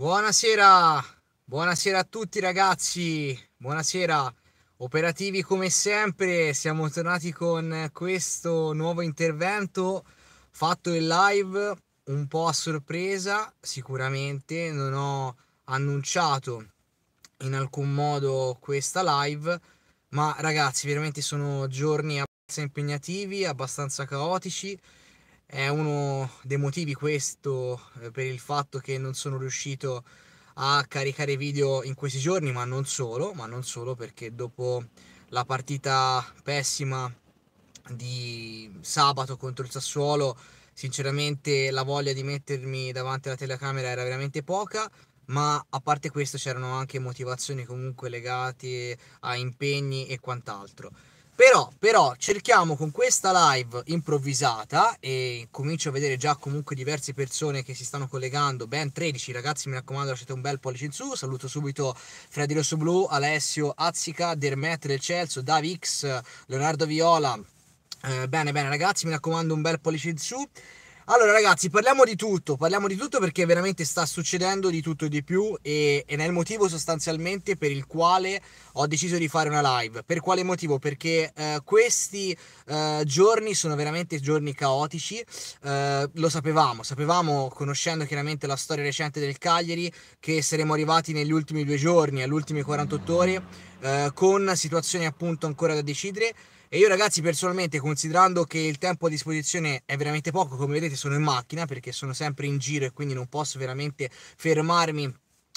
Buonasera, buonasera a tutti ragazzi, buonasera, operativi come sempre, siamo tornati con questo nuovo intervento fatto in live, un po' a sorpresa sicuramente, non ho annunciato in alcun modo questa live, ma ragazzi veramente sono giorni abbastanza impegnativi, abbastanza caotici, è uno dei motivi questo eh, per il fatto che non sono riuscito a caricare video in questi giorni, ma non solo, ma non solo perché dopo la partita pessima di sabato contro il Sassuolo, sinceramente la voglia di mettermi davanti alla telecamera era veramente poca ma a parte questo c'erano anche motivazioni comunque legate a impegni e quant'altro. Però, però cerchiamo con questa live improvvisata e comincio a vedere già comunque diverse persone che si stanno collegando, ben 13 ragazzi mi raccomando lasciate un bel pollice in su, saluto subito Freddy Rosso Blu, Alessio Azzica, Dermet del Celso, Davix, Leonardo Viola, eh, bene bene ragazzi mi raccomando un bel pollice in su allora ragazzi, parliamo di tutto, parliamo di tutto perché veramente sta succedendo di tutto e di più e, ed è il motivo sostanzialmente per il quale ho deciso di fare una live. Per quale motivo? Perché eh, questi eh, giorni sono veramente giorni caotici, eh, lo sapevamo, sapevamo conoscendo chiaramente la storia recente del Cagliari che saremmo arrivati negli ultimi due giorni, all'ultimi 48 ore, eh, con situazioni appunto ancora da decidere e io ragazzi personalmente considerando che il tempo a disposizione è veramente poco, come vedete sono in macchina perché sono sempre in giro e quindi non posso veramente fermarmi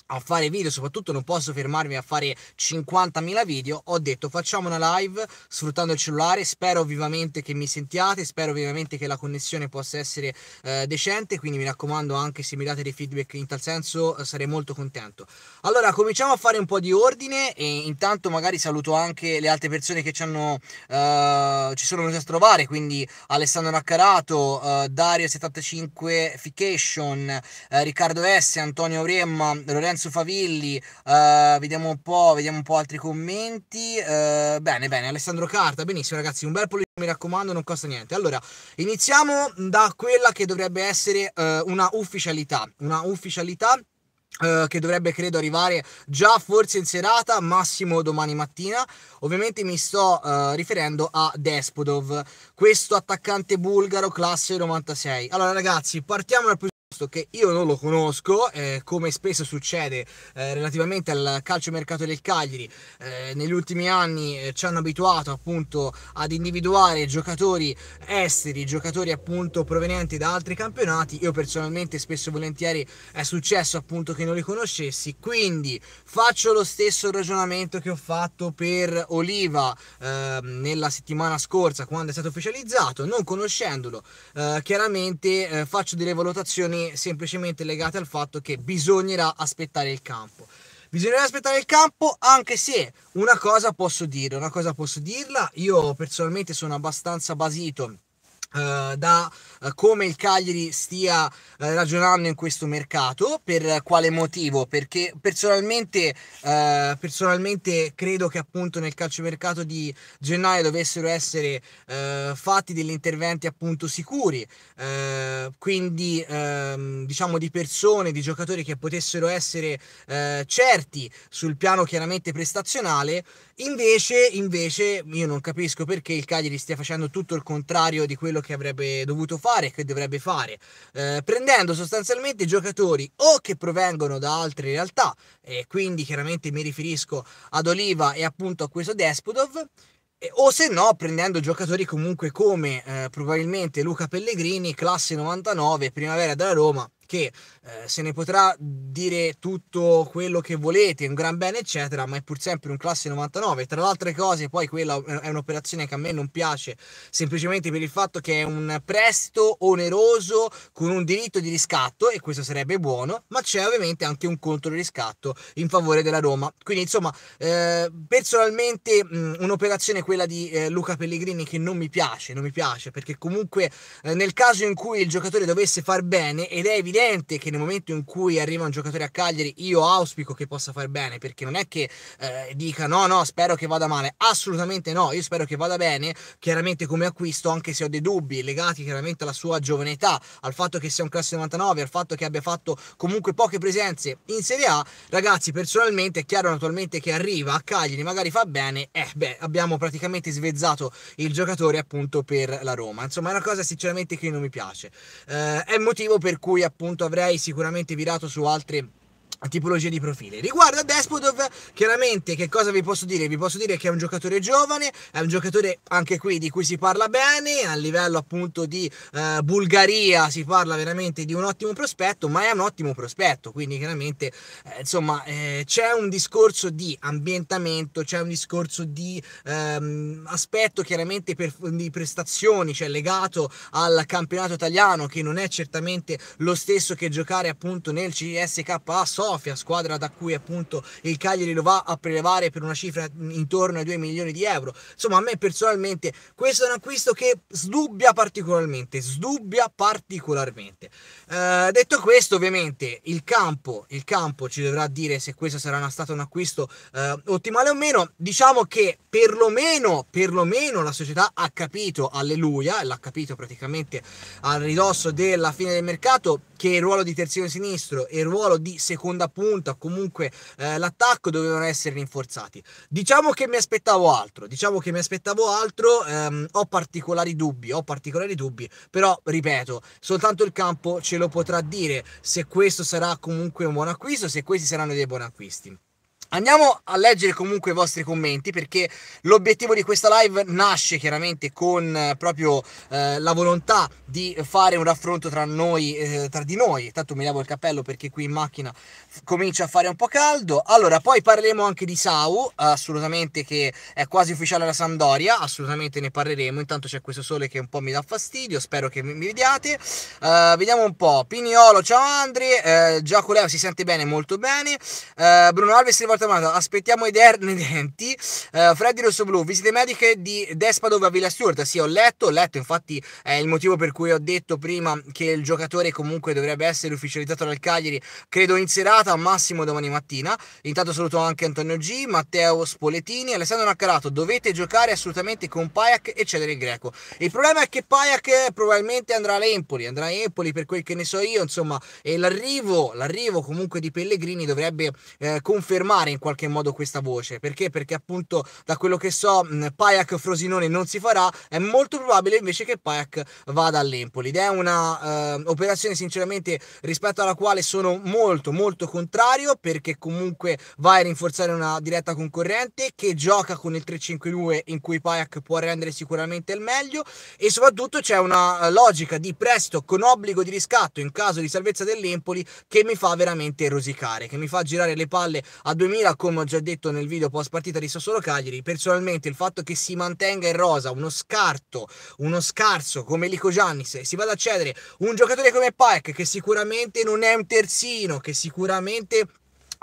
a fare video, soprattutto non posso fermarmi a fare 50.000 video, ho detto facciamo una live sfruttando il cellulare, spero vivamente che mi sentiate, spero vivamente che la connessione possa essere eh, decente, quindi mi raccomando anche se mi date dei feedback in tal senso eh, sarei molto contento. Allora cominciamo a fare un po' di ordine e intanto magari saluto anche le altre persone che ci, hanno, eh, ci sono venute a trovare, quindi Alessandro Naccarato, eh, Dario75 Fication, eh, Riccardo S, Antonio Remma, Lorenzo Lorenzo Favilli, uh, vediamo un po', vediamo un po' altri commenti. Uh, bene, bene, Alessandro Carta, benissimo ragazzi, un bel pollice mi raccomando, non costa niente. Allora, iniziamo da quella che dovrebbe essere uh, una ufficialità, una ufficialità Uh, che dovrebbe credo arrivare già forse in serata, massimo domani mattina. Ovviamente mi sto uh, riferendo a Despodov, questo attaccante bulgaro classe 96. Allora ragazzi, partiamo dal che io non lo conosco, eh, come spesso succede eh, relativamente al calciomercato del Cagliari, eh, negli ultimi anni eh, ci hanno abituato appunto ad individuare giocatori esteri, giocatori appunto provenienti da altri campionati, io personalmente spesso e volentieri è successo appunto che non li conoscessi, quindi faccio lo stesso ragionamento che ho fatto per Oliva ehm, nella settimana scorsa quando è stato ufficializzato, non conoscendolo eh, chiaramente eh, faccio delle valutazioni semplicemente legate al fatto che bisognerà aspettare il campo. Bisognerà aspettare il campo anche se una cosa posso dire, una cosa posso dirla, io personalmente sono abbastanza basito eh, da eh, come il Cagliari stia eh, ragionando in questo mercato, per quale motivo? Perché personalmente, eh, personalmente credo che appunto nel calciomercato di gennaio dovessero essere eh, fatti degli interventi appunto sicuri, eh, quindi ehm, diciamo di persone, di giocatori che potessero essere certi sul piano chiaramente prestazionale, invece, invece io non capisco perché il Cagliari stia facendo tutto il contrario di quello che avrebbe dovuto fare e che dovrebbe fare, eh, prendendo sostanzialmente giocatori o che provengono da altre realtà, e quindi chiaramente mi riferisco ad Oliva e appunto a questo Desputov, o se no prendendo giocatori comunque come eh, probabilmente Luca Pellegrini, classe 99, primavera della Roma, che eh, se ne potrà dire tutto quello che volete, un gran bene, eccetera, ma è pur sempre un classe 99. Tra le altre cose, poi quella è un'operazione che a me non piace, semplicemente per il fatto che è un prestito oneroso con un diritto di riscatto, e questo sarebbe buono, ma c'è ovviamente anche un contro riscatto in favore della Roma. Quindi, insomma, eh, personalmente mh, un'operazione quella di eh, Luca Pellegrini che non mi piace, non mi piace, perché comunque eh, nel caso in cui il giocatore dovesse far bene, ed è evidente che nel momento in cui arriva un giocatore a Cagliari io auspico che possa far bene perché non è che eh, dica no no spero che vada male assolutamente no io spero che vada bene chiaramente come acquisto anche se ho dei dubbi legati chiaramente alla sua giovane età al fatto che sia un classe 99 al fatto che abbia fatto comunque poche presenze in Serie A ragazzi personalmente è chiaro naturalmente che arriva a Cagliari magari fa bene eh beh abbiamo praticamente svezzato il giocatore appunto per la Roma insomma è una cosa sinceramente che non mi piace eh, è il motivo per cui appunto avrei sicuramente virato su altre tipologia di profili. Riguardo a Despodov, chiaramente che cosa vi posso dire? Vi posso dire che è un giocatore giovane, è un giocatore anche qui di cui si parla bene, a livello appunto di eh, Bulgaria si parla veramente di un ottimo prospetto, ma è un ottimo prospetto, quindi chiaramente eh, insomma eh, c'è un discorso di ambientamento, c'è un discorso di ehm, aspetto chiaramente per, di prestazioni, cioè legato al campionato italiano che non è certamente lo stesso che giocare appunto nel CSKA Sofia Sofia, squadra da cui appunto il Cagliari lo va a prelevare per una cifra intorno ai 2 milioni di euro. Insomma, a me personalmente questo è un acquisto che sdubbia particolarmente, sdubbia particolarmente. Eh, detto questo, ovviamente il campo, il campo ci dovrà dire se questo sarà stato un acquisto eh, ottimale o meno. Diciamo che perlomeno, perlomeno la società ha capito, alleluia, l'ha capito praticamente a ridosso della fine del mercato che il ruolo di terzino sinistro e il ruolo di seconda punta, comunque eh, l'attacco, dovevano essere rinforzati. Diciamo che mi aspettavo altro, diciamo che mi aspettavo altro, ehm, ho particolari dubbi, ho particolari dubbi, però ripeto, soltanto il campo ce lo potrà dire se questo sarà comunque un buon acquisto, se questi saranno dei buoni acquisti. Andiamo a leggere comunque i vostri commenti perché l'obiettivo di questa live nasce chiaramente con eh, proprio eh, la volontà di fare un raffronto tra noi, eh, tra di noi. Tanto mi levo il cappello perché qui in macchina comincia a fare un po' caldo. Allora, poi parleremo anche di Sau, assolutamente che è quasi ufficiale la Sampdoria, assolutamente ne parleremo. Intanto c'è questo sole che un po' mi dà fastidio, spero che mi vediate. Uh, vediamo un po'. Piniolo, ciao Andri, uh, Giacoleo si sente bene, molto bene. Uh, Bruno Alves rivolta raccomando, aspettiamo i derne denti. Uh, Freddy Rosso Blu, visite mediche di a Villa Asturta. Sì, ho letto, ho letto, infatti è il motivo per cui ho detto prima che il giocatore comunque dovrebbe essere ufficializzato dal Cagliari, credo in serata, massimo domani mattina. Intanto saluto anche Antonio G, Matteo Spoletini, Alessandro Naccarato. Dovete giocare assolutamente con Pajak e cedere il greco. Il problema è che Pajak probabilmente andrà all'Empoli, andrà a Empoli per quel che ne so io, insomma, e l'arrivo, l'arrivo comunque di Pellegrini dovrebbe eh, confermare in qualche modo questa voce. Perché? Perché appunto da quello che so mm, Pajak Frosinone non si farà, è molto probabile invece che Pajak vada all'Empoli. Ed è una eh, operazione sinceramente rispetto alla quale sono molto molto contrario perché comunque vai a rinforzare una diretta concorrente che gioca con il 3-5-2 in cui Pajak può rendere sicuramente il meglio e soprattutto c'è una eh, logica di presto con obbligo di riscatto in caso di salvezza dell'Empoli che mi fa veramente rosicare, che mi fa girare le palle a 2000 Milan, come ho già detto nel video post partita di Sassuolo Cagliari, personalmente il fatto che si mantenga in rosa uno scarto, uno scarso come Lico Giannis, e si vada ad cedere un giocatore come Pike, che sicuramente non è un terzino, che sicuramente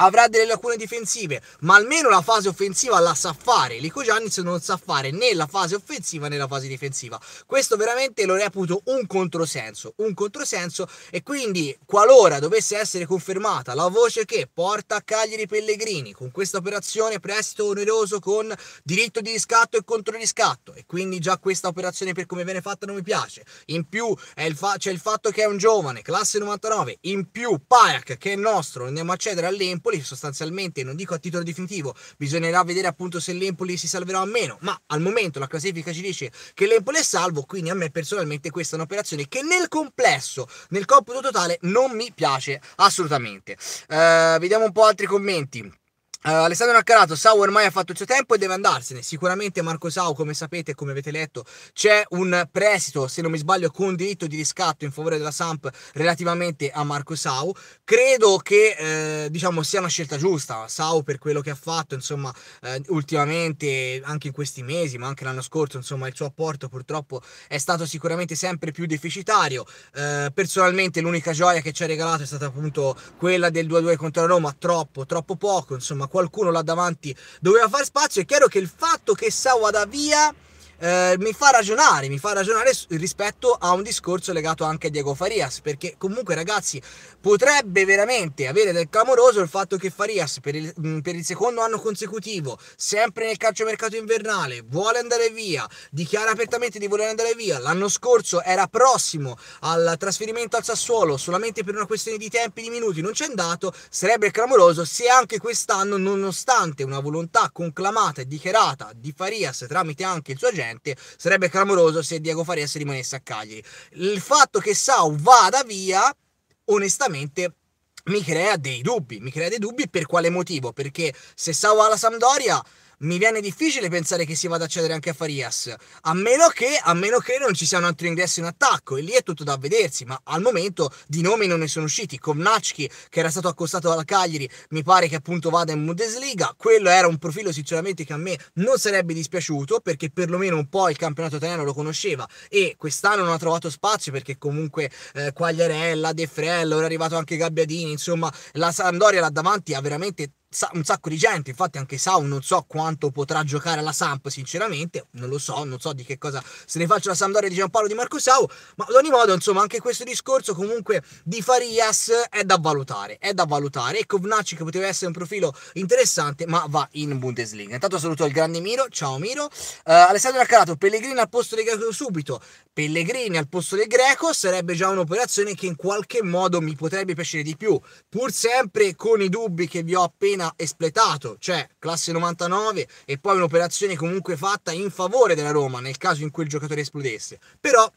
avrà delle lacune difensive, ma almeno la fase offensiva la sa fare. Lico Giannis non sa fare né la fase offensiva né la fase difensiva. Questo veramente lo reputo un controsenso, un controsenso e quindi qualora dovesse essere confermata la voce che porta a Cagliari Pellegrini con questa operazione prestito oneroso con diritto di riscatto e contro riscatto e quindi già questa operazione per come viene fatta non mi piace. In più il fa- c'è il fatto che è un giovane, classe 99, in più Payak che è nostro, andiamo a cedere all'Empoli l'Empoli sostanzialmente, non dico a titolo definitivo, bisognerà vedere appunto se l'Empoli si salverà o meno, ma al momento la classifica ci dice che l'Empoli è salvo, quindi a me personalmente questa è un'operazione che nel complesso, nel computo totale, non mi piace assolutamente. Uh, vediamo un po' altri commenti. Uh, Alessandro Naccarato, Sau ormai ha fatto il suo tempo e deve andarsene. Sicuramente Marco Sau, come sapete e come avete letto, c'è un prestito, se non mi sbaglio, con diritto di riscatto in favore della Samp relativamente a Marco Sau. Credo che eh, diciamo sia una scelta giusta. Sau per quello che ha fatto, insomma, eh, ultimamente, anche in questi mesi, ma anche l'anno scorso, insomma, il suo apporto purtroppo è stato sicuramente sempre più deficitario. Eh, personalmente l'unica gioia che ci ha regalato è stata appunto quella del 2-2 contro la Roma, troppo, troppo poco, insomma qualcuno là davanti doveva far spazio, è chiaro che il fatto che Sao vada via eh, mi fa ragionare, mi fa ragionare rispetto a un discorso legato anche a Diego Farias, perché comunque ragazzi potrebbe veramente avere del clamoroso il fatto che Farias per il, mm, per il secondo anno consecutivo, sempre nel calciomercato invernale, vuole andare via, dichiara apertamente di voler andare via, l'anno scorso era prossimo al trasferimento al Sassuolo solamente per una questione di tempi, di minuti, non c'è andato, sarebbe clamoroso se anche quest'anno, nonostante una volontà conclamata e dichiarata di Farias tramite anche il suo agente, sicuramente. Sarebbe clamoroso se Diego Farias rimanesse a Cagliari. Il fatto che Sau vada via, onestamente, mi crea dei dubbi. Mi crea dei dubbi per quale motivo? Perché se Sau va alla Sampdoria mi viene difficile pensare che si vada a cedere anche a Farias, a meno che, a meno che non ci sia un altro ingresso in attacco, e lì è tutto da vedersi, ma al momento di nomi non ne sono usciti. Kovnacki, che era stato accostato alla Cagliari, mi pare che appunto vada in Bundesliga, quello era un profilo sinceramente che a me non sarebbe dispiaciuto, perché perlomeno un po' il campionato italiano lo conosceva, e quest'anno non ha trovato spazio, perché comunque eh, Quagliarella, De Frello, era arrivato anche Gabbiadini, insomma la Sandoria là davanti ha veramente un sacco di gente, infatti anche Sau non so quanto potrà giocare alla Samp sinceramente, non lo so, non so di che cosa se ne faccia la Sampdoria di Giampaolo di Marco Sau, ma ad ogni modo insomma anche questo discorso comunque di Farias è da valutare, è da valutare e Kovnacci che poteva essere un profilo interessante ma va in Bundesliga. Intanto saluto il grande Miro, ciao Miro, uh, Alessandro Accarato, Pellegrini al posto del Greco subito, Pellegrini al posto del Greco sarebbe già un'operazione che in qualche modo mi potrebbe piacere di più, pur sempre con i dubbi che vi ho appena appena espletato, cioè classe 99, e poi un'operazione comunque fatta in favore della Roma nel caso in cui il giocatore esplodesse. Però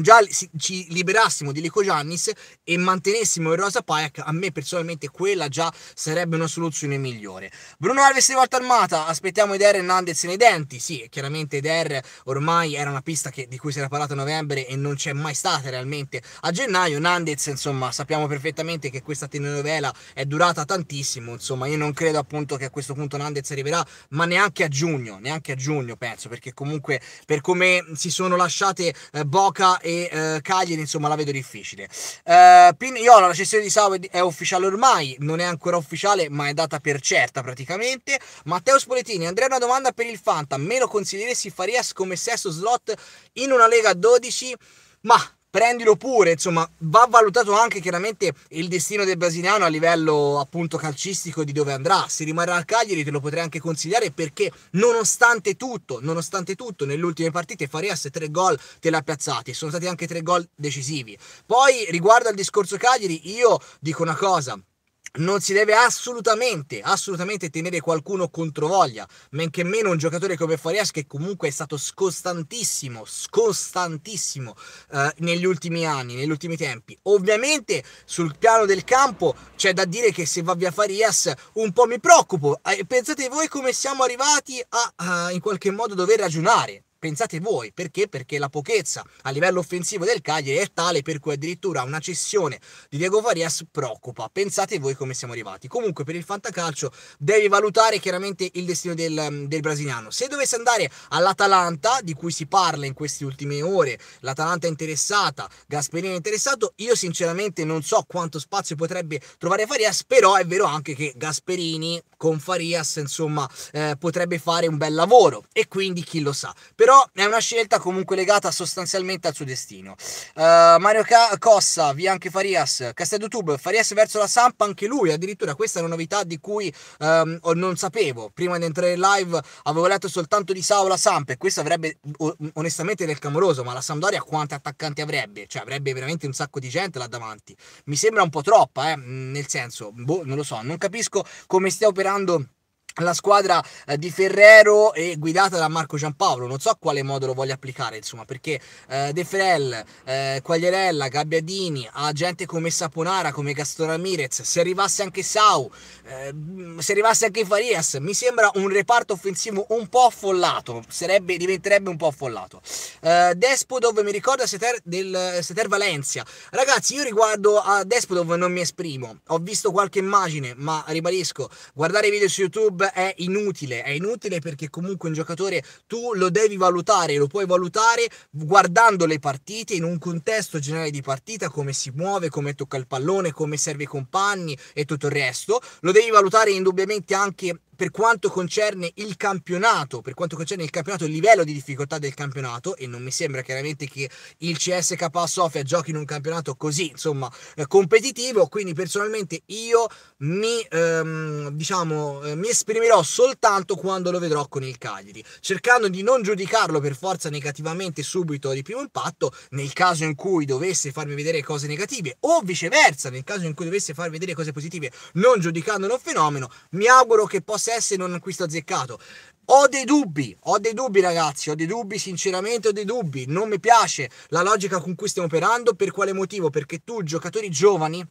già ci liberassimo di Lico Giannis e mantenessimo il Rosa Payak, a me personalmente quella già sarebbe una soluzione migliore. Bruno Alves di volta armata, aspettiamo Eder Hernandez nei denti, sì, chiaramente Eder ormai era una pista che, di cui si era parlato a novembre e non c'è mai stata realmente a gennaio, Nandez insomma sappiamo perfettamente che questa telenovela è durata tantissimo, insomma io non credo appunto che a questo punto Nandez arriverà, ma neanche a giugno, neanche a giugno penso, perché comunque per come si sono lasciate eh, Boca e eh, Cagliari, insomma, la vedo difficile. Eh, Pignolo, la cessione di Sao è ufficiale ormai, non è ancora ufficiale, ma è data per certa praticamente. Matteo Spoletini, Andrea, una domanda per il Fanta, me lo consiglieresti Farias come sesto slot in una Lega 12? Ma prendilo pure, insomma, va valutato anche chiaramente il destino del brasiliano a livello appunto calcistico di dove andrà. Se rimarrà al Cagliari te lo potrei anche consigliare perché nonostante tutto, nonostante tutto, nelle ultime partite Farias tre gol te l'ha piazzati, sono stati anche tre gol decisivi. Poi riguardo al discorso Cagliari, io dico una cosa, non si deve assolutamente, assolutamente tenere qualcuno contro voglia, men che meno un giocatore come Farias che comunque è stato scostantissimo, scostantissimo eh, negli ultimi anni, negli ultimi tempi. Ovviamente sul piano del campo c'è da dire che se va via Farias un po' mi preoccupo. Eh, pensate voi come siamo arrivati a, a in qualche modo dover ragionare Pensate voi, perché? Perché la pochezza a livello offensivo del Cagliari è tale per cui addirittura una cessione di Diego Farias preoccupa. Pensate voi come siamo arrivati. Comunque per il fantacalcio devi valutare chiaramente il destino del, del brasiliano. Se dovesse andare all'Atalanta, di cui si parla in queste ultime ore, l'Atalanta è interessata, Gasperini è interessato, io sinceramente non so quanto spazio potrebbe trovare Farias, però è vero anche che Gasperini con Farias insomma eh, potrebbe fare un bel lavoro e quindi chi lo sa. Però però è una scelta comunque legata sostanzialmente al suo destino. Uh, Mario Ca- Cossa, via anche Farias, Castello Tube, Farias verso la Sampa, anche lui, addirittura questa è una novità di cui um, non sapevo, prima di entrare in live avevo letto soltanto di Sao la Sampa e questo avrebbe onestamente del clamoroso, ma la Sampdoria quanti attaccanti avrebbe? Cioè avrebbe veramente un sacco di gente là davanti. Mi sembra un po' troppa, eh? nel senso, boh, non lo so, non capisco come stia operando la squadra eh, di Ferrero è guidata da Marco Giampaolo, non so a quale modo lo voglia applicare, insomma, perché eh, De Frel, eh, Quagliarella, Gabbiadini, ha gente come Saponara, come Gaston Ramirez, se arrivasse anche Sau, eh, mm, se arrivasse anche Farias, mi sembra un reparto offensivo un po' affollato, sarebbe, diventerebbe un po' affollato. Eh, Despodov mi ricorda Seter, del, Seter Valencia. Ragazzi, io riguardo a Despodov non mi esprimo, ho visto qualche immagine, ma ribadisco, guardare i video su YouTube Club è inutile, è inutile perché comunque un giocatore tu lo devi valutare, lo puoi valutare guardando le partite in un contesto generale di partita, come si muove, come tocca il pallone, come serve i compagni e tutto il resto. Lo devi valutare indubbiamente anche per quanto concerne il campionato, per quanto concerne il campionato, il livello di difficoltà del campionato, e non mi sembra chiaramente che il CSK Sofia giochi in un campionato così, insomma, eh, competitivo, quindi personalmente io mi, ehm, diciamo, eh, mi esprimerò soltanto quando lo vedrò con il Cagliari, cercando di non giudicarlo per forza negativamente subito di primo impatto, nel caso in cui dovesse farmi vedere cose negative, o viceversa, nel caso in cui dovesse farmi vedere cose positive, non giudicandolo un fenomeno, mi auguro che possa possa essere un acquisto azzeccato. Ho dei dubbi, ho dei dubbi ragazzi, ho dei dubbi, sinceramente ho dei dubbi, non mi piace la logica con cui stiamo operando, per quale motivo? Perché tu, giocatori giovani,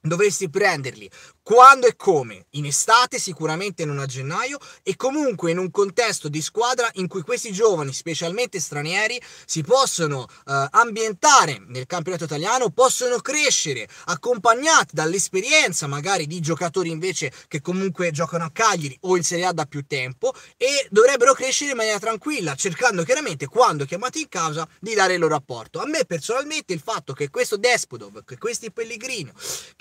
dovresti prenderli quando e come in estate sicuramente non a gennaio e comunque in un contesto di squadra in cui questi giovani specialmente stranieri si possono eh, ambientare nel campionato italiano possono crescere accompagnati dall'esperienza magari di giocatori invece che comunque giocano a Cagliari o in Serie A da più tempo e dovrebbero crescere in maniera tranquilla cercando chiaramente quando chiamati in causa di dare il loro apporto a me personalmente il fatto che questo Despodov che questi Pellegrini,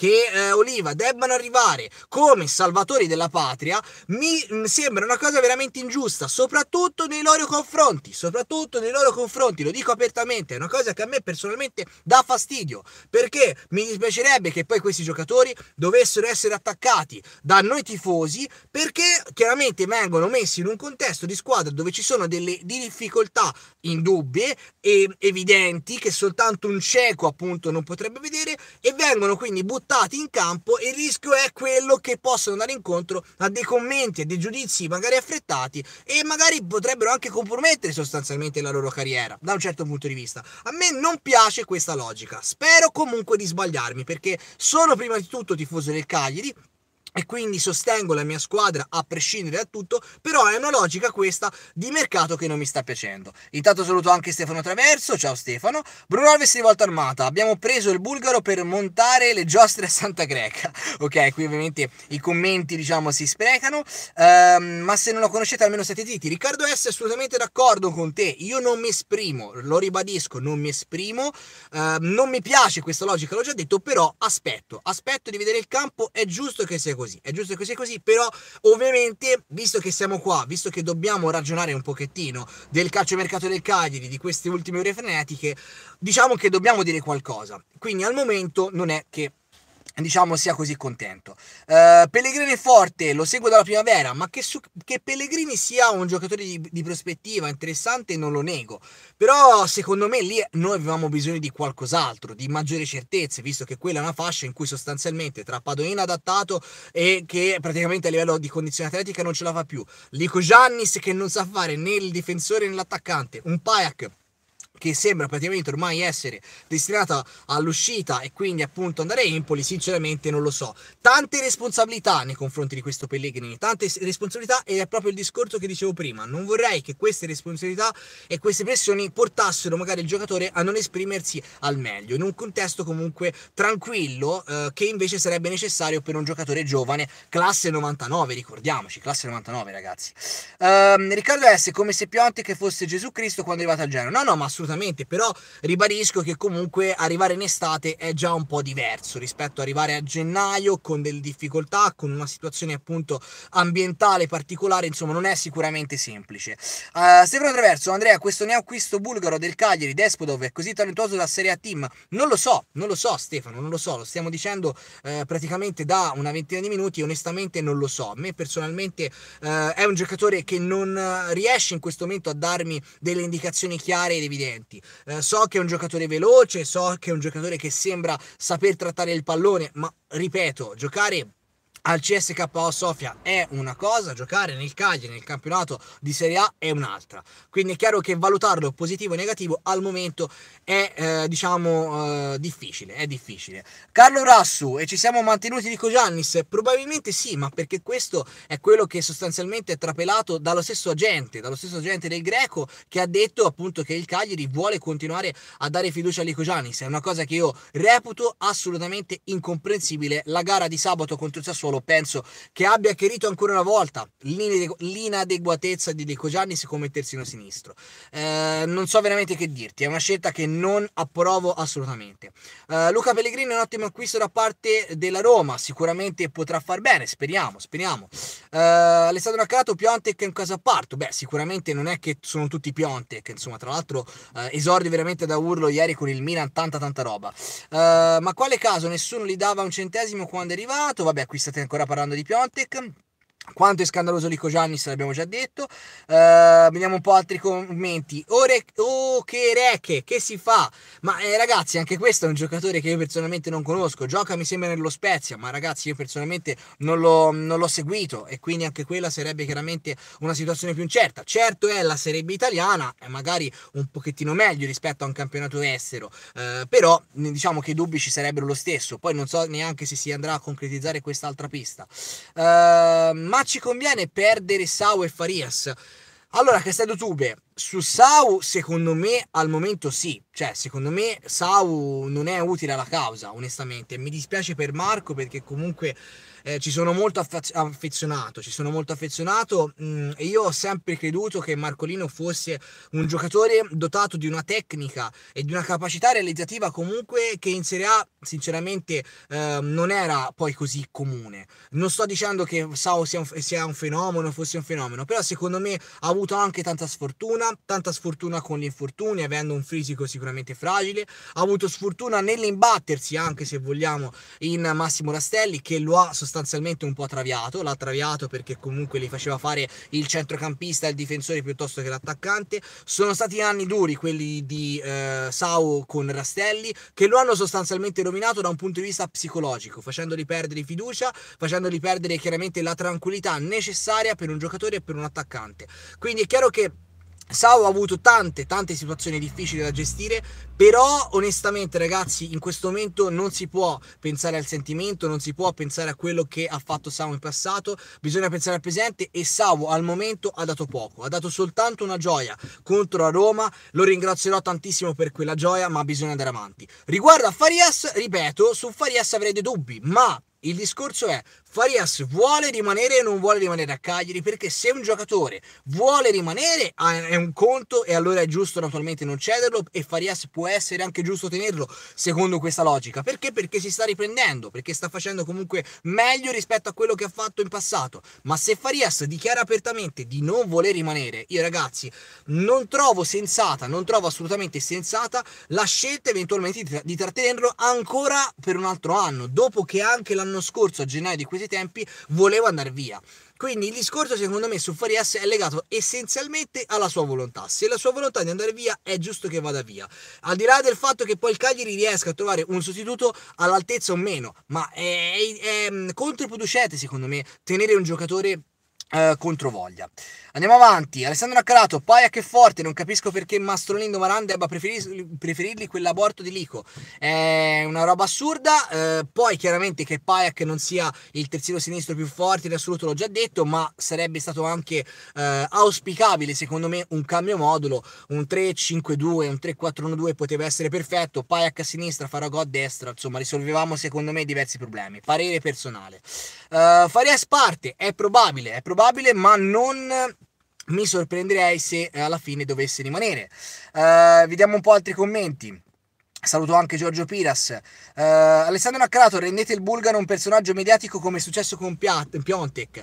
che eh, Oliva debbano arrivare come salvatori della patria mi mm, sembra una cosa veramente ingiusta, soprattutto nei loro confronti, soprattutto nei loro confronti, lo dico apertamente, è una cosa che a me personalmente dà fastidio, perché mi dispiacerebbe che poi questi giocatori dovessero essere attaccati da noi tifosi, perché chiaramente vengono messi in un contesto di squadra dove ci sono delle difficoltà indubbie e evidenti che soltanto un cieco appunto non potrebbe vedere e vengono quindi buttati portati in campo e il rischio è quello che possano andare incontro a dei commenti e dei giudizi magari affrettati e magari potrebbero anche compromettere sostanzialmente la loro carriera da un certo punto di vista. A me non piace questa logica, spero comunque di sbagliarmi perché sono prima di tutto tifoso del Cagliari e quindi sostengo la mia squadra a prescindere da tutto, però è una logica questa di mercato che non mi sta piacendo. Intanto saluto anche Stefano Traverso, ciao Stefano. Bruno Alves di Volta Armata, abbiamo preso il bulgaro per montare le giostre a Santa Greca. Ok, qui ovviamente i commenti diciamo si sprecano, ehm, ma se non lo conoscete almeno siete zitti. Riccardo S è assolutamente d'accordo con te, io non mi esprimo, lo ribadisco, non mi esprimo, ehm, non mi piace questa logica, l'ho già detto, però aspetto, aspetto di vedere il campo, è giusto che sia così così, è giusto che sia così, però ovviamente visto che siamo qua, visto che dobbiamo ragionare un pochettino del calciomercato del Cagliari, di queste ultime ore frenetiche, diciamo che dobbiamo dire qualcosa. Quindi al momento non è che diciamo sia così contento. Uh, Pellegrini forte, lo seguo dalla primavera, ma che, su, che Pellegrini sia un giocatore di, di, prospettiva interessante non lo nego, però secondo me lì noi avevamo bisogno di qualcos'altro, di maggiore certezze, visto che quella è una fascia in cui sostanzialmente tra Padoina adattato e che praticamente a livello di condizione atletica non ce la fa più, Lico Giannis che non sa fare né il difensore né l'attaccante, un Payak che sembra praticamente ormai essere destinata all'uscita e quindi appunto andare a Empoli, sinceramente non lo so. Tante responsabilità nei confronti di questo Pellegrini, tante responsabilità ed è proprio il discorso che dicevo prima, non vorrei che queste responsabilità e queste pressioni portassero magari il giocatore a non esprimersi al meglio, in un contesto comunque tranquillo eh, che invece sarebbe necessario per un giocatore giovane, classe 99, ricordiamoci, classe 99 ragazzi. Um, Riccardo S, come se Pionte fosse Gesù Cristo quando è arrivato al Genoa, no no ma assolutamente assolutamente, però ribadisco che comunque arrivare in estate è già un po' diverso rispetto a arrivare a gennaio con delle difficoltà, con una situazione appunto ambientale particolare, insomma non è sicuramente semplice. Uh, Stefano Traverso, Andrea, questo neoacquisto bulgaro del Cagliari, Despodov, è così talentuoso da Serie A Team? Non lo so, non lo so Stefano, non lo so, lo stiamo dicendo eh, praticamente da una ventina di minuti, onestamente non lo so. A me personalmente eh, è un giocatore che non riesce in questo momento a darmi delle indicazioni chiare ed evidenti talenti. Eh, so che è un giocatore veloce, so che è un giocatore che sembra saper trattare il pallone, ma ripeto, giocare al CSK Sofia è una cosa, giocare nel Cagliari nel campionato di Serie A è un'altra. Quindi è chiaro che valutarlo positivo o negativo al momento è eh, diciamo eh, difficile, è difficile. Carlo Rassu e ci siamo mantenuti di Cogiannis? Probabilmente sì, ma perché questo è quello che sostanzialmente è trapelato dallo stesso agente, dallo stesso agente del Greco che ha detto appunto che il Cagliari vuole continuare a dare fiducia a Lico Giannis. È una cosa che io reputo assolutamente incomprensibile. La gara di sabato contro il Sassuolo cavolo penso che abbia chiarito ancora una volta l'inadeguatezza di Deco Gianni siccome terzino sinistro. Eh, non so veramente che dirti, è una scelta che non approvo assolutamente. Eh, Luca Pellegrini è un ottimo acquisto da parte della Roma, sicuramente potrà far bene, speriamo, speriamo. Eh, Alessandro Accato, Piontek è un caso a parto, beh sicuramente non è che sono tutti Piontek, insomma tra l'altro eh, esordi veramente da urlo ieri con il Milan, tanta tanta roba. Eh, ma quale caso? Nessuno gli dava un centesimo quando è arrivato, vabbè acquistate ancora parlando di Piontek quanto è scandaloso Lico Giannis l'abbiamo già detto. Uh, vediamo un po' altri commenti. Ore, oh, che recche, che si fa? Ma eh, ragazzi, anche questo è un giocatore che io personalmente non conosco. Gioca mi sembra nello Spezia, ma ragazzi, io personalmente non l'ho, non l'ho seguito e quindi anche quella sarebbe chiaramente una situazione più incerta. Certo è la Serie B italiana, è magari un pochettino meglio rispetto a un campionato estero, uh, però diciamo che i dubbi ci sarebbero lo stesso. Poi non so neanche se si andrà a concretizzare quest'altra pista. Uh, ma ci conviene perdere Sau e Farias? Allora, Castello Tube, su Sau secondo me al momento sì, cioè secondo me Sau non è utile alla causa, onestamente. Mi dispiace per Marco perché comunque eh, ci sono molto affezionato, ci sono molto affezionato mm, e io ho sempre creduto che Marcolino fosse un giocatore dotato di una tecnica e di una capacità realizzativa comunque che in Serie A sinceramente eh, non era poi così comune. Non sto dicendo che Sao sia un, sia un fenomeno, fosse un fenomeno, però secondo me ha avuto anche tanta sfortuna, tanta sfortuna con gli infortuni, avendo un fisico sicuramente fragile, ha avuto sfortuna nell'imbattersi anche se vogliamo in Massimo Rastelli che lo ha sostanzialmente sostanzialmente un po' traviato, l'ha traviato perché comunque li faceva fare il centrocampista e il difensore piuttosto che l'attaccante. Sono stati anni duri quelli di eh, Sau con Rastelli che lo hanno sostanzialmente rovinato da un punto di vista psicologico, facendoli perdere fiducia, facendoli perdere chiaramente la tranquillità necessaria per un giocatore e per un attaccante. Quindi è chiaro che Sao ha avuto tante, tante situazioni difficili da gestire, però onestamente ragazzi in questo momento non si può pensare al sentimento, non si può pensare a quello che ha fatto Sao in passato, bisogna pensare al presente e Sao al momento ha dato poco, ha dato soltanto una gioia contro la Roma, lo ringrazierò tantissimo per quella gioia ma bisogna andare avanti. Riguardo a Farias, ripeto, su Farias avrei dei dubbi, ma il discorso è, Farias vuole rimanere o non vuole rimanere a Cagliari? Perché se un giocatore vuole rimanere è un conto e allora è giusto naturalmente non cederlo e Farias può essere anche giusto tenerlo secondo questa logica. Perché? Perché si sta riprendendo, perché sta facendo comunque meglio rispetto a quello che ha fatto in passato. Ma se Farias dichiara apertamente di non voler rimanere, io ragazzi non trovo sensata, non trovo assolutamente sensata la scelta eventualmente di trattenerlo ancora per un altro anno, dopo che anche l'anno l'anno scorso, a gennaio di questi tempi, voleva andare via. Quindi il discorso secondo me su Farias è legato essenzialmente alla sua volontà. Se la sua volontà di andare via è giusto che vada via. Al di là del fatto che poi il Cagliari riesca a trovare un sostituto all'altezza o meno, ma è, è, è mm, controproducente secondo me tenere un giocatore eh, controvoglia. Andiamo avanti. Alessandro Accarato, Paia che forte, non capisco perché Mastrolindo Maran debba preferirli, preferirgli quell'aborto di Lico. È una roba assurda. Eh, poi chiaramente che Paia che non sia il terzino sinistro più forte in assoluto l'ho già detto, ma sarebbe stato anche eh, auspicabile secondo me un cambio modulo, un 3-5-2, un 3-4-1-2 poteva essere perfetto. Paia a sinistra, Faragò a destra, insomma risolvevamo secondo me diversi problemi. Parere personale. Eh, Farias parte, è probabile, è probabile probabile, ma non mi sorprenderei se eh, alla fine dovesse rimanere. Uh, eh, vediamo un po' altri commenti. Saluto anche Giorgio Piras. Uh, Alessandro Naccarato, rendete il Bulgaro un personaggio mediatico come è successo con Piontek.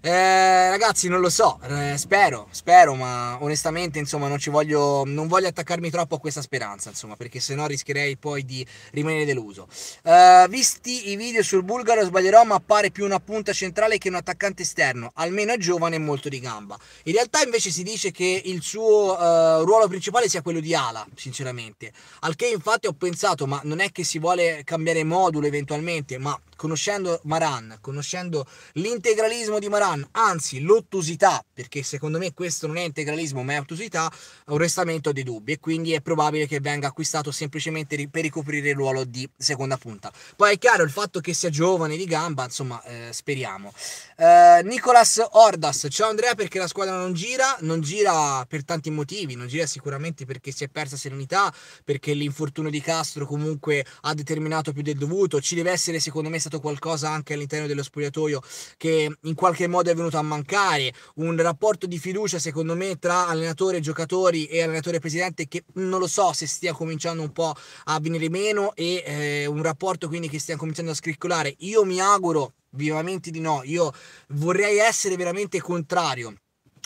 Eh, ragazzi, non lo so, eh, spero, spero, ma onestamente, insomma, non ci voglio, non voglio attaccarmi troppo a questa speranza, insomma, perché sennò rischierei poi di rimanere deluso. Eh, visti i video sul bulgaro, sbaglierò, ma appare più una punta centrale che un attaccante esterno, almeno è giovane e molto di gamba. In realtà, invece, si dice che il suo eh, ruolo principale sia quello di ala, sinceramente. Al che, infatti, ho pensato, ma non è che si vuole cambiare modulo eventualmente, ma conoscendo Maran, conoscendo l'integralismo di Maran, anzi l'ottusità, perché secondo me questo non è integralismo ma è ottusità, ho un restamento dei dubbi e quindi è probabile che venga acquistato semplicemente per ricoprire il ruolo di seconda punta. Poi è chiaro il fatto che sia giovane di gamba, insomma eh, speriamo. Eh, Nicolas Ordas, ciao Andrea perché la squadra non gira, non gira per tanti motivi, non gira sicuramente perché si è persa serenità, perché l'infortunio di Castro comunque ha determinato più del dovuto, ci deve essere secondo me stato qualcosa anche all'interno dello spogliatoio che in qualche modo è venuto a mancare, un rapporto di fiducia secondo me tra allenatore, giocatori e allenatore presidente che non lo so se stia cominciando un po' a venire meno e eh, un rapporto quindi che stia cominciando a scriccolare. Io mi auguro vivamente di no, io vorrei essere veramente contrario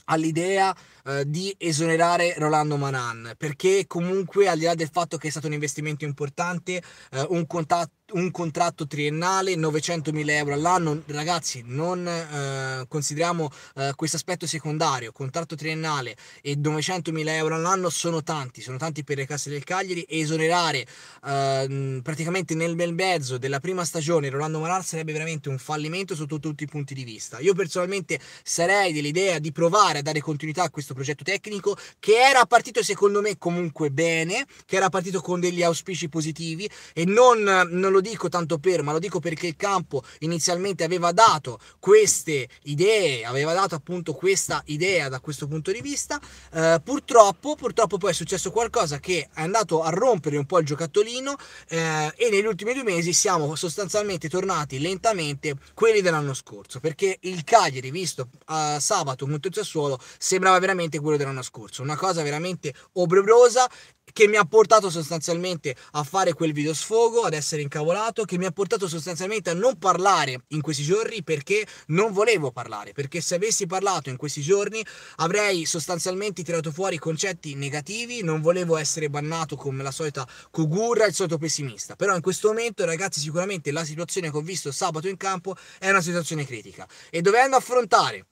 all'idea eh, di esonerare Rolando Manan perché comunque al di là del fatto che è stato un investimento importante eh, un contatto un contratto triennale, 900.000 euro all'anno, ragazzi non eh, consideriamo eh, questo aspetto secondario, contratto triennale e 900.000 euro all'anno sono tanti, sono tanti per le casse del Cagliari, esonerare eh, praticamente nel bel mezzo della prima stagione Rolando Marar sarebbe veramente un fallimento sotto tutti i punti di vista. Io personalmente sarei dell'idea di provare a dare continuità a questo progetto tecnico che era partito secondo me comunque bene, che era partito con degli auspici positivi e non, non lo dico tanto per, ma lo dico perché il campo inizialmente aveva dato queste idee, aveva dato appunto questa idea da questo punto di vista. Eh, purtroppo, purtroppo poi è successo qualcosa che è andato a rompere un po' il giocattolino eh, e negli ultimi due mesi siamo sostanzialmente tornati lentamente quelli dell'anno scorso, perché il Cagliari visto eh, sabato contro il Sassuolo sembrava veramente quello dell'anno scorso, una cosa veramente obbrosa che mi ha portato sostanzialmente a fare quel video sfogo, ad essere incavolato, che mi ha portato sostanzialmente a non parlare in questi giorni perché non volevo parlare, perché se avessi parlato in questi giorni avrei sostanzialmente tirato fuori concetti negativi, non volevo essere bannato come la solita Kugurra, il solito pessimista, però in questo momento ragazzi sicuramente la situazione che ho visto sabato in campo è una situazione critica e dovendo affrontare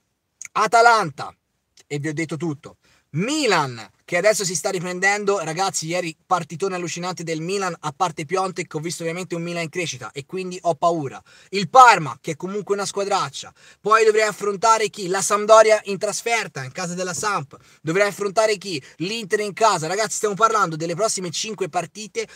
Atalanta, e vi ho detto tutto, Milan che adesso si sta riprendendo, ragazzi, ieri partitone allucinante del Milan, a parte Piontek, ho visto ovviamente un Milan in crescita e quindi ho paura. Il Parma, che è comunque una squadraccia, poi dovrei affrontare chi? La Sampdoria in trasferta, in casa della Samp, dovrei affrontare chi? L'Inter in casa, ragazzi, stiamo parlando delle prossime 5 partite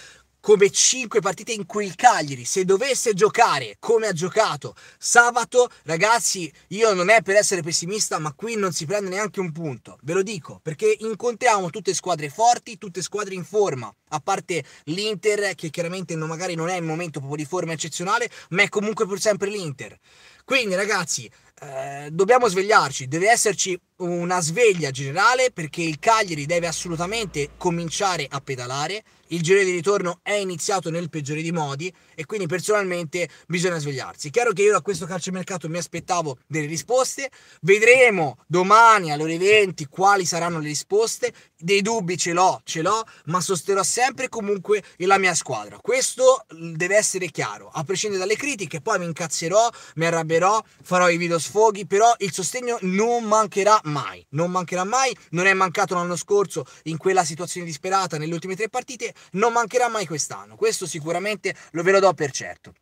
come 5 partite in cui il Cagliari, se dovesse giocare come ha giocato sabato, ragazzi, io non è per essere pessimista, ma qui non si prende neanche un punto. Ve lo dico, perché incontriamo tutte squadre forti, tutte squadre in forma, a parte l'Inter che chiaramente non, magari non è il momento proprio di forma eccezionale, ma è comunque pur sempre l'Inter. Quindi ragazzi, eh, dobbiamo svegliarci, deve esserci una sveglia generale perché il Cagliari deve assolutamente cominciare a pedalare il giro di ritorno è iniziato nel peggiore dei modi e quindi personalmente bisogna svegliarsi. Chiaro che io da questo calciomercato mi aspettavo delle risposte, vedremo domani alle ore 20 quali saranno le risposte, dei dubbi ce l'ho, ce l'ho, ma sosterrò sempre comunque la mia squadra. Questo mm, deve essere chiaro, a prescindere dalle critiche, poi mi incazzerò, mi arrabberò, farò i video sfoghi, però il sostegno non mancherà mai, non mancherà mai, non è mancato l'anno scorso in quella situazione disperata nelle ultime tre partite, non mancherà mai quest'anno. Questo sicuramente lo ve lo do per certo.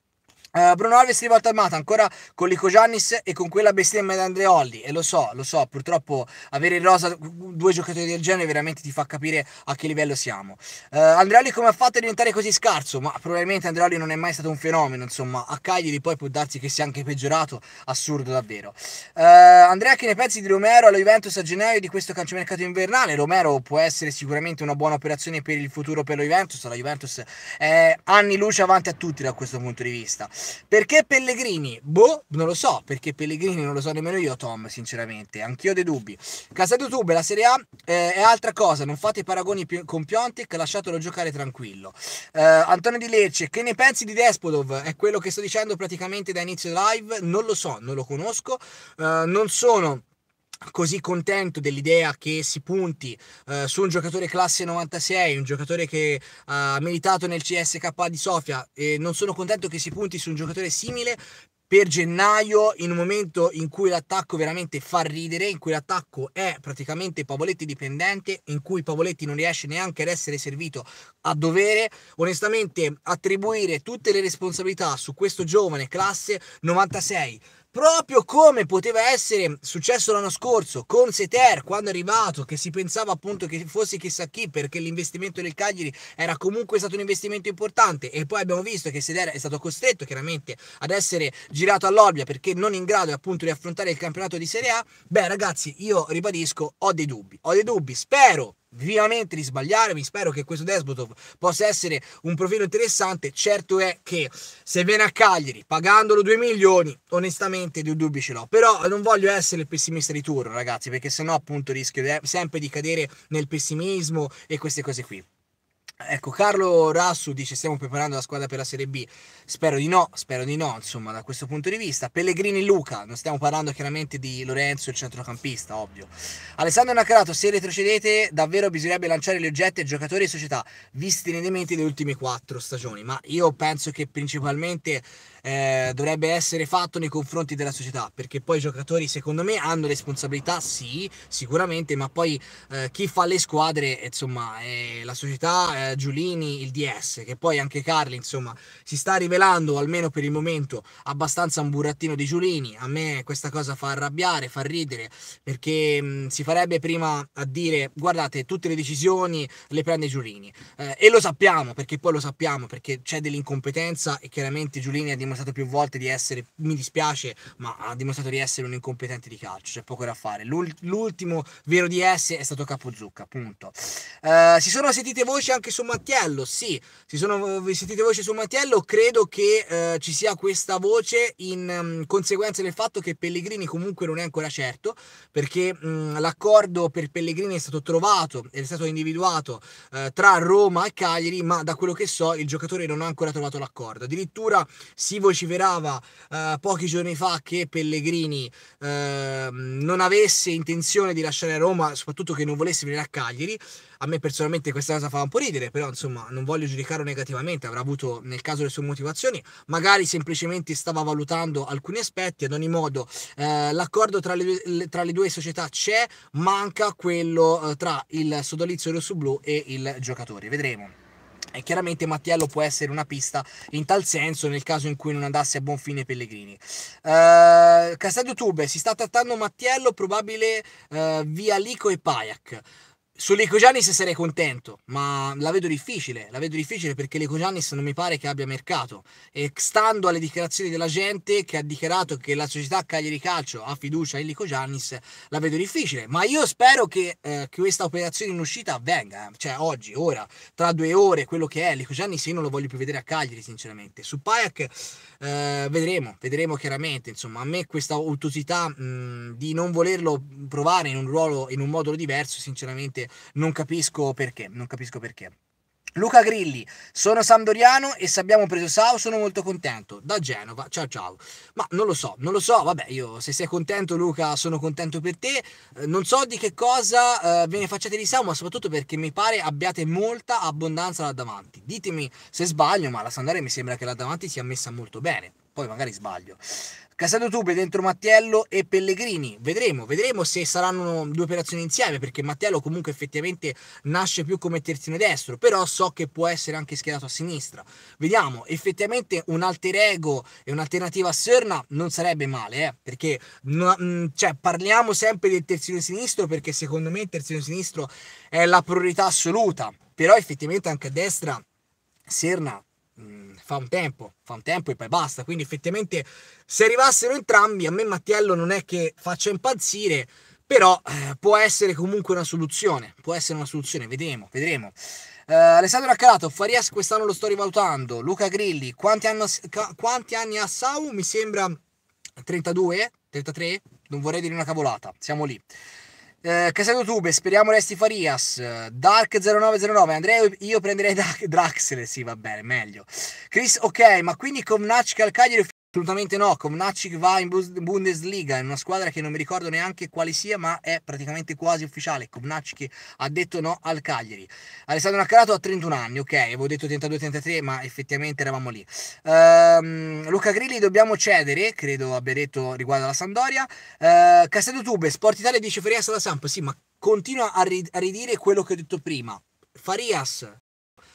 Uh, Bruno Alves rivolto al Mata ancora con Lico Giannis e con quella bestemmia di Andreolli e lo so, lo so, purtroppo avere in rosa due giocatori del genere veramente ti fa capire a che livello siamo uh, eh, Andreolli come ha fatto a diventare così scarso? Ma probabilmente Andreolli non è mai stato un fenomeno insomma, a Cagliari poi può darsi che sia anche peggiorato, assurdo davvero uh, Andrea che ne pensi di Romero allo Juventus a gennaio di questo calciomercato invernale? Romero può essere sicuramente una buona operazione per il futuro per lo Juventus la Juventus è anni luce avanti a tutti da questo punto di vista perché Pellegrini? Boh, non lo so, perché Pellegrini non lo so nemmeno io, Tom, sinceramente. Anch'io ho dei dubbi. Casa YouTube, la Serie A eh, è altra cosa, non fate i paragoni pi- con Piontic, lasciatelo giocare tranquillo. Eh, Antonio Di Lecce, che ne pensi di Despodov? È quello che sto dicendo praticamente da inizio live, non lo so, non lo conosco, eh, non sono così contento dell'idea che si punti eh, su un giocatore classe 96, un giocatore che ha militato nel CSK di Sofia e non sono contento che si punti su un giocatore simile per gennaio in un momento in cui l'attacco veramente fa ridere, in cui l'attacco è praticamente Pavoletti dipendente, in cui Pavoletti non riesce neanche ad essere servito a dovere, onestamente attribuire tutte le responsabilità su questo giovane classe 96 proprio come poteva essere successo l'anno scorso con Seter quando è arrivato che si pensava appunto che fosse chissà chi perché l'investimento del Cagliari era comunque stato un investimento importante e poi abbiamo visto che Seter è stato costretto chiaramente ad essere girato all'Orbia perché non in grado appunto di affrontare il campionato di Serie A beh ragazzi io ribadisco ho dei dubbi ho dei dubbi spero vivamente di sbagliarmi. Spero che questo Desbotov possa essere un profilo interessante. Certo è che se viene a Cagliari pagandolo 2 milioni, onestamente dei dubbi ce l'ho. Però non voglio essere il pessimista di turno, ragazzi, perché sennò appunto rischio sempre di cadere nel pessimismo e queste cose qui. Ecco, Carlo Rassu dice stiamo preparando la squadra per la Serie B. Spero di no, spero di no, insomma, da questo punto di vista. Pellegrini Luca, non stiamo parlando chiaramente di Lorenzo, il centrocampista, ovvio. Alessandro Nacarato, se retrocedete davvero bisognerebbe lanciare gli oggetti giocatori e società, visti tenete in delle ultime quattro stagioni, ma io penso che principalmente eh, dovrebbe essere fatto nei confronti della società, perché poi i giocatori secondo me hanno responsabilità, sì, sicuramente, ma poi eh, chi fa le squadre, insomma, è la società, eh, Giulini, il DS, che poi anche Carli, insomma, si sta rivelando, almeno per il momento, abbastanza un burattino di Giulini. A me questa cosa fa arrabbiare, fa ridere, perché mh, mm, si farebbe prima a dire, guardate, tutte le decisioni le prende Giulini. Eh, e lo sappiamo, perché poi lo sappiamo, perché c'è dell'incompetenza e chiaramente Giulini ha dimostrato dimostrato più volte di essere, mi dispiace, ma ha dimostrato di essere un incompetente di calcio, c'è poco da fare. l'ultimo vero DS è stato Capozucca, punto. Uh, si sono sentite voci anche su Mattiello, sì, si sono sentite voci su Mattiello, credo che uh, ci sia questa voce in um, conseguenza del fatto che Pellegrini comunque non è ancora certo, perché um, l'accordo per Pellegrini è stato trovato ed è stato individuato uh, tra Roma e Cagliari, ma da quello che so il giocatore non ha ancora trovato l'accordo. Addirittura si vociferava eh, pochi giorni fa che Pellegrini eh, non avesse intenzione di lasciare Roma, soprattutto che non volesse venire a Cagliari. A me personalmente questa cosa fa un po' ridere, però insomma non voglio giudicarlo negativamente, avrà avuto nel caso le sue motivazioni, magari semplicemente stava valutando alcuni aspetti, ad ogni modo eh, l'accordo tra le, tra le, due società c'è, manca quello eh, tra il sodalizio rosso-blu e il giocatore, vedremo. E chiaramente Mattiello può essere una pista in tal senso nel caso in cui non andasse a buon fine Pellegrini. Uh, eh, Castadio Tube, si sta trattando Mattiello, probabile uh, via Lico e Payak. Su Lico Giannis sarei contento, ma la vedo difficile, la vedo difficile perché Lico Giannis non mi pare che abbia mercato e stando alle dichiarazioni della gente che ha dichiarato che la società Cagliari Calcio ha fiducia in Lico Giannis, la vedo difficile, ma io spero che, eh, che questa operazione in uscita avvenga, eh. cioè oggi, ora, tra due ore, quello che è, Lico Giannis io non lo voglio più vedere a Cagliari sinceramente, su Pajak eh, vedremo, vedremo chiaramente. Insomma, a me questa ottusità di non volerlo provare in un ruolo, in un modulo diverso, sinceramente non capisco perché. Non capisco perché. Luca Grilli, sono Sandoriano e se abbiamo preso Sao sono molto contento. Da Genova, ciao ciao. Ma non lo so, non lo so, vabbè, io se sei contento Luca sono contento per te. Eh, non so di che cosa eh, ve ne facciate di Sao, ma soprattutto perché mi pare abbiate molta abbondanza là davanti. Ditemi se sbaglio, ma la Sandare mi sembra che là davanti sia messa molto bene. Poi magari sbaglio. Casato Tube dentro Mattiello e Pellegrini. Vedremo, vedremo se saranno due operazioni insieme, perché Mattiello comunque effettivamente nasce più come terzino destro, però so che può essere anche schierato a sinistra. Vediamo, effettivamente un alter ego e un'alternativa a Serna non sarebbe male, eh? perché mm, cioè, parliamo sempre del terzino sinistro, perché secondo me il terzino sinistro è la priorità assoluta, però effettivamente anche a destra Serna Mm, fa un tempo, fa un tempo e poi basta. Quindi effettivamente se arrivassero entrambi, a me Mattiello non è che faccia impazzire, però eh, può essere comunque una soluzione, può essere una soluzione, vedremo, vedremo. Uh, Alessandro Accalato, Farias quest'anno lo sto rivalutando, Luca Grilli, quanti, hanno, ca, quanti anni ha Sau? Mi sembra 32, 33, non vorrei dire una cavolata, siamo lì. Eh, casa YouTube, speriamo resti Farias. Dark0909, Andrea, io prenderei Draxler. Sì, va bene, meglio. Chris, ok, ma quindi con Natch Calcagliari Assolutamente no, Kovnacic va in Bundesliga, in una squadra che non mi ricordo neanche quale sia, ma è praticamente quasi ufficiale. Kovnacic ha detto no al Cagliari. Alessandro Naccarato ha 31 anni, ok, avevo detto 32-33, ma effettivamente eravamo lì. Um, Luca Grilli dobbiamo cedere, credo abbia detto riguardo alla Sandoria. Uh, ehm, Cassetto Tube, Sport Italia dice Farias alla Samp, sì, ma continua a, rid- a ridire quello che ho detto prima. Farias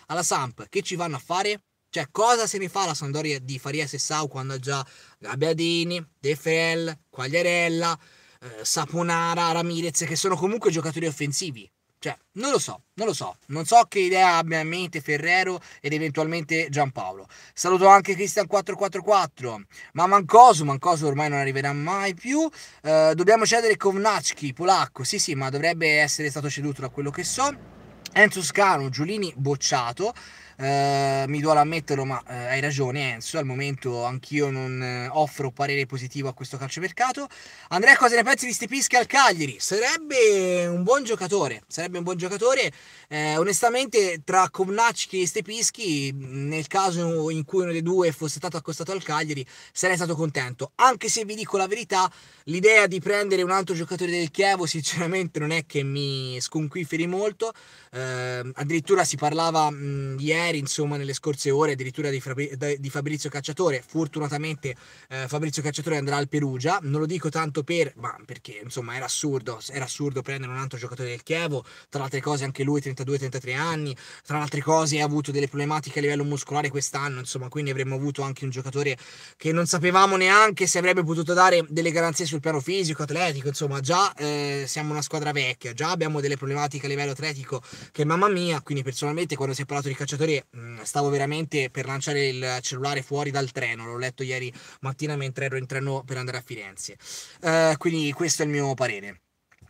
alla Samp, che ci vanno a fare? Cioè, cosa se ne fa la Sandoria di Faria Sessau quando ha già Abbiadini, De Fel, Quagliarella, eh, Saponara, Ramirez, che sono comunque giocatori offensivi? Cioè, non lo so, non lo so. Non so che idea abbia in mente Ferrero ed eventualmente Giampaolo. Saluto anche Cristian444. Ma Mancoso, Mancoso ormai non arriverà mai più. Eh, dobbiamo cedere Kovnacki, polacco. Sì, sì, ma dovrebbe essere stato ceduto da quello che so. Enzo Scano, Giulini bocciato. Eh, mi duole ammetterlo, ma eh, hai ragione Enzo, al momento anch'io non eh, offro parere positivo a questo calciomercato. Andrea, cosa ne pensi di Stipisca al Cagliari? Sarebbe un buon giocatore, sarebbe un buon giocatore. Eh, onestamente, tra Kovnacki e Stepischi, nel caso in cui uno dei due fosse stato accostato al Cagliari, sarei stato contento. Anche se vi dico la verità, l'idea di prendere un altro giocatore del Chievo sinceramente non è che mi sconquiferi molto. Eh, addirittura si parlava mh, ieri ieri, insomma, nelle scorse ore, addirittura di, Fabri- di Fabrizio Cacciatore. Fortunatamente eh, Fabrizio Cacciatore andrà al Perugia. Non lo dico tanto per, ma perché insomma era assurdo, era assurdo prendere un altro giocatore del Chievo. Tra le altre cose, anche lui 32-33 anni. Tra le altre cose, ha avuto delle problematiche a livello muscolare quest'anno. Insomma, quindi avremmo avuto anche un giocatore che non sapevamo neanche se avrebbe potuto dare delle garanzie sul piano fisico, atletico. Insomma, già eh, siamo una squadra vecchia, già abbiamo delle problematiche a livello atletico che mamma mia. Quindi, personalmente, quando si è parlato di cacciatori mh, stavo veramente per lanciare il cellulare fuori dal treno, l'ho letto ieri mattina mentre ero in treno per andare a Firenze. Uh, quindi questo è il mio parere.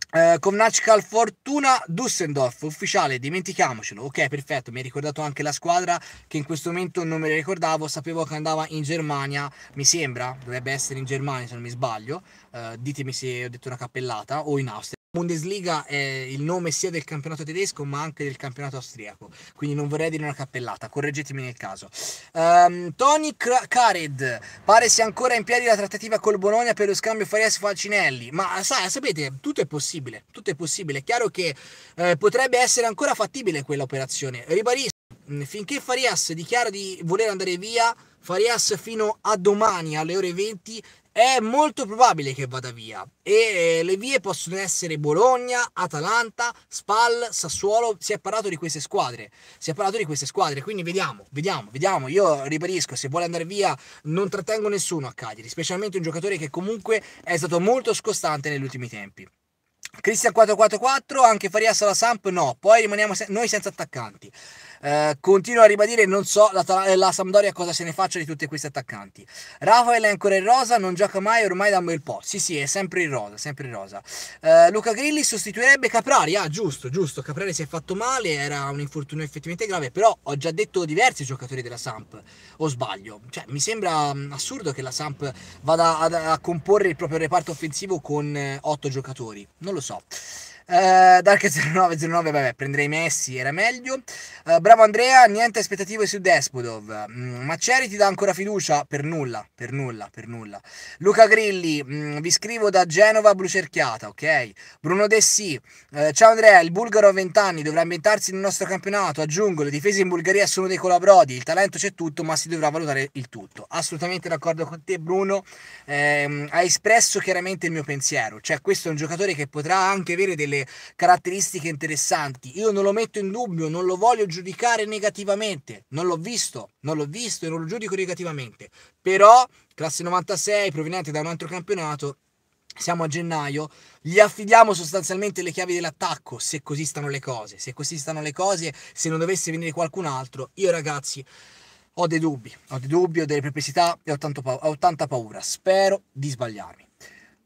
Uh, eh, Comnachkal Fortuna Dusseldorf, ufficiale, dimentichiamocelo. Ok, perfetto, mi ha ricordato anche la squadra che in questo momento non me la ricordavo, sapevo che andava in Germania, mi sembra, dovrebbe essere in Germania se non mi sbaglio, uh, ditemi se ho detto una cappellata, o in Austria. Bundesliga è il nome sia del campionato tedesco ma anche del campionato austriaco, quindi non vorrei dire una cappellata, correggetemi nel caso. Um, ehm, Tony Cared, pare sia ancora in piedi la trattativa col Bologna per lo scambio Farias-Falcinelli, ma sa, sapete, tutto è possibile, tutto è possibile, è chiaro che eh, potrebbe essere ancora fattibile quell'operazione. Ribadisco, finché Farias dichiara di voler andare via, Farias fino a domani alle ore 20 è molto probabile che vada via e eh, le vie possono essere Bologna, Atalanta, Spal, Sassuolo, si è parlato di queste squadre, si è parlato di queste squadre, quindi vediamo, vediamo, vediamo, io ribadisco, se vuole andare via non trattengo nessuno a Cagliari, specialmente un giocatore che comunque è stato molto scostante negli ultimi tempi. Cristian 444, anche Farias alla Samp no, poi rimaniamo se noi senza attaccanti. Eh, continuo a ribadire, non so la, eh, la Sampdoria cosa se ne faccia di tutti questi attaccanti. Rafael è ancora in rosa, non gioca mai ormai da un bel po'. Sì, sì, è sempre in rosa, sempre in rosa. Eh, Luca Grilli sostituirebbe Caprari. Ah, giusto, giusto. Caprari si è fatto male, era un infortunio effettivamente grave, però ho già detto diversi giocatori della Samp, o sbaglio? Cioè, mi sembra mm, assurdo che la Samp vada a, a comporre il proprio reparto offensivo con eh, otto giocatori. Non lo so. Uh, Dark 0909, vabbè, prenderei Messi, era meglio. Uh, bravo Andrea, niente aspettative su Despodov. Mm, Macceri ti dà ancora fiducia? Per nulla, per nulla, per nulla. Luca Grilli, mm, vi scrivo da Genova brucerchiata, ok? Bruno Dessì, uh, eh, ciao Andrea, il bulgaro a 20 anni dovrà ambientarsi nel nostro campionato. Aggiungo, le difese in Bulgaria sono dei colabrodi, il talento c'è tutto, ma si dovrà valutare il tutto. Assolutamente d'accordo con te Bruno, eh, hai espresso chiaramente il mio pensiero, cioè questo è un giocatore che potrà anche avere delle delle caratteristiche interessanti. Io non lo metto in dubbio, non lo voglio giudicare negativamente. Non l'ho visto, non l'ho visto e non lo giudico negativamente. Però, classe 96, proveniente da un altro campionato, siamo a gennaio, gli affidiamo sostanzialmente le chiavi dell'attacco, se così stanno le cose. Se così stanno le cose, se non dovesse venire qualcun altro, io ragazzi ho dei dubbi, ho dei dubbi, ho delle perplessità e ho, tanto pa- ho tanta paura. Spero di sbagliarmi.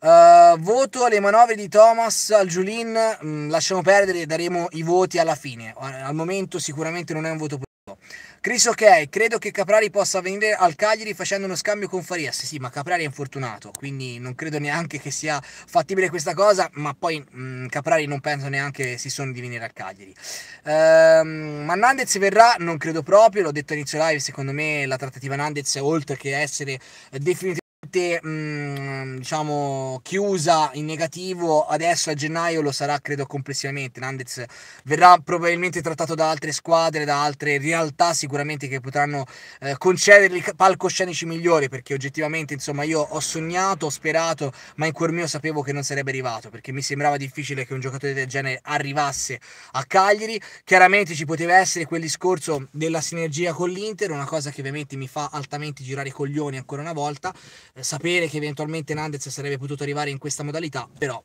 Uh, voto alle manovre di Thomas al Giulin, mm, lasciamo perdere, daremo i voti alla fine. Al momento sicuramente non è un voto positivo. Chris ok, credo che Caprari possa venire al Cagliari facendo uno scambio con Farias. Sì, sì, ma Caprari è infortunato, quindi non credo neanche che sia fattibile questa cosa, ma poi mh, mm, Caprari non penso neanche si sono di venire al Cagliari. Ehm, ma Nandez verrà? Non credo proprio, l'ho detto all'inizio live, secondo me la trattativa Nandez, oltre che essere definitivamente mh, mm, diciamo chiusa in negativo adesso a gennaio lo sarà credo complessivamente Nandez verrà probabilmente trattato da altre squadre da altre realtà sicuramente che potranno eh, concedergli palcoscenici migliori perché oggettivamente insomma io ho sognato ho sperato ma in cuor mio sapevo che non sarebbe arrivato perché mi sembrava difficile che un giocatore del genere arrivasse a Cagliari chiaramente ci poteva essere quel discorso della sinergia con l'Inter una cosa che ovviamente mi fa altamente girare i coglioni ancora una volta eh, sapere che eventualmente Nandez sarebbe potuto arrivare in questa modalità, però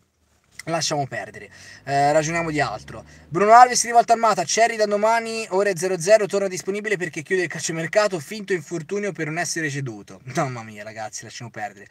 Lasciamo perdere, eh, ragioniamo di altro. Bruno Alves rivolta armata, Cerri da domani, ore 00, torna disponibile perché chiude il calciomercato, finto infortunio per non essere ceduto. Mamma mia ragazzi, lasciamo perdere.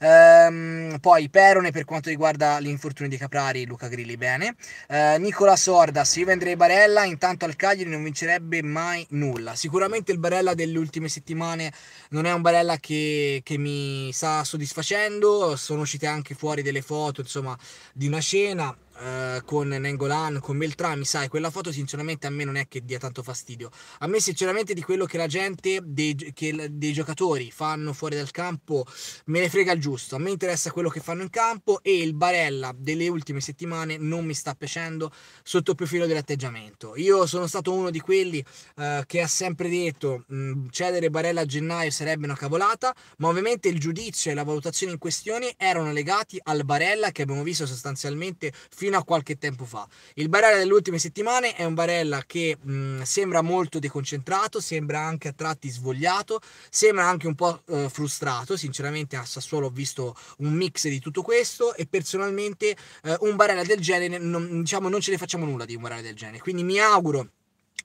Ehm, poi Perone per quanto riguarda l'infortunio di Caprari, Luca Grilli bene. Eh, Nicola Sorda, se io andrei Barella, intanto al Cagliari non vincerebbe mai nulla. Sicuramente il Barella delle ultime settimane non è un Barella che, che mi sta soddisfacendo, sono uscite anche fuori delle foto, insomma, di una scena Eh, con Nengolan, con Beltrami, sai, quella foto sinceramente a me non è che dia tanto fastidio. A me sinceramente di quello che la gente, dei, che dei giocatori fanno fuori dal campo, me ne frega il giusto. A me interessa quello che fanno in campo e il Barella delle ultime settimane non mi sta piacendo sotto il profilo dell'atteggiamento. Io sono stato uno di quelli eh, che ha sempre detto mh, mm, cedere Barella a gennaio sarebbe una cavolata, ma ovviamente il giudizio e la valutazione in questione erano legati al Barella che abbiamo visto sostanzialmente fino fino a qualche tempo fa. Il Barella delle ultime settimane è un Barella che mh, mm, sembra molto deconcentrato, sembra anche a tratti svogliato, sembra anche un po' eh, frustrato, sinceramente a Sassuolo ho visto un mix di tutto questo e personalmente eh, un Barella del genere non, diciamo, non ce ne facciamo nulla di un Barella del genere, quindi mi auguro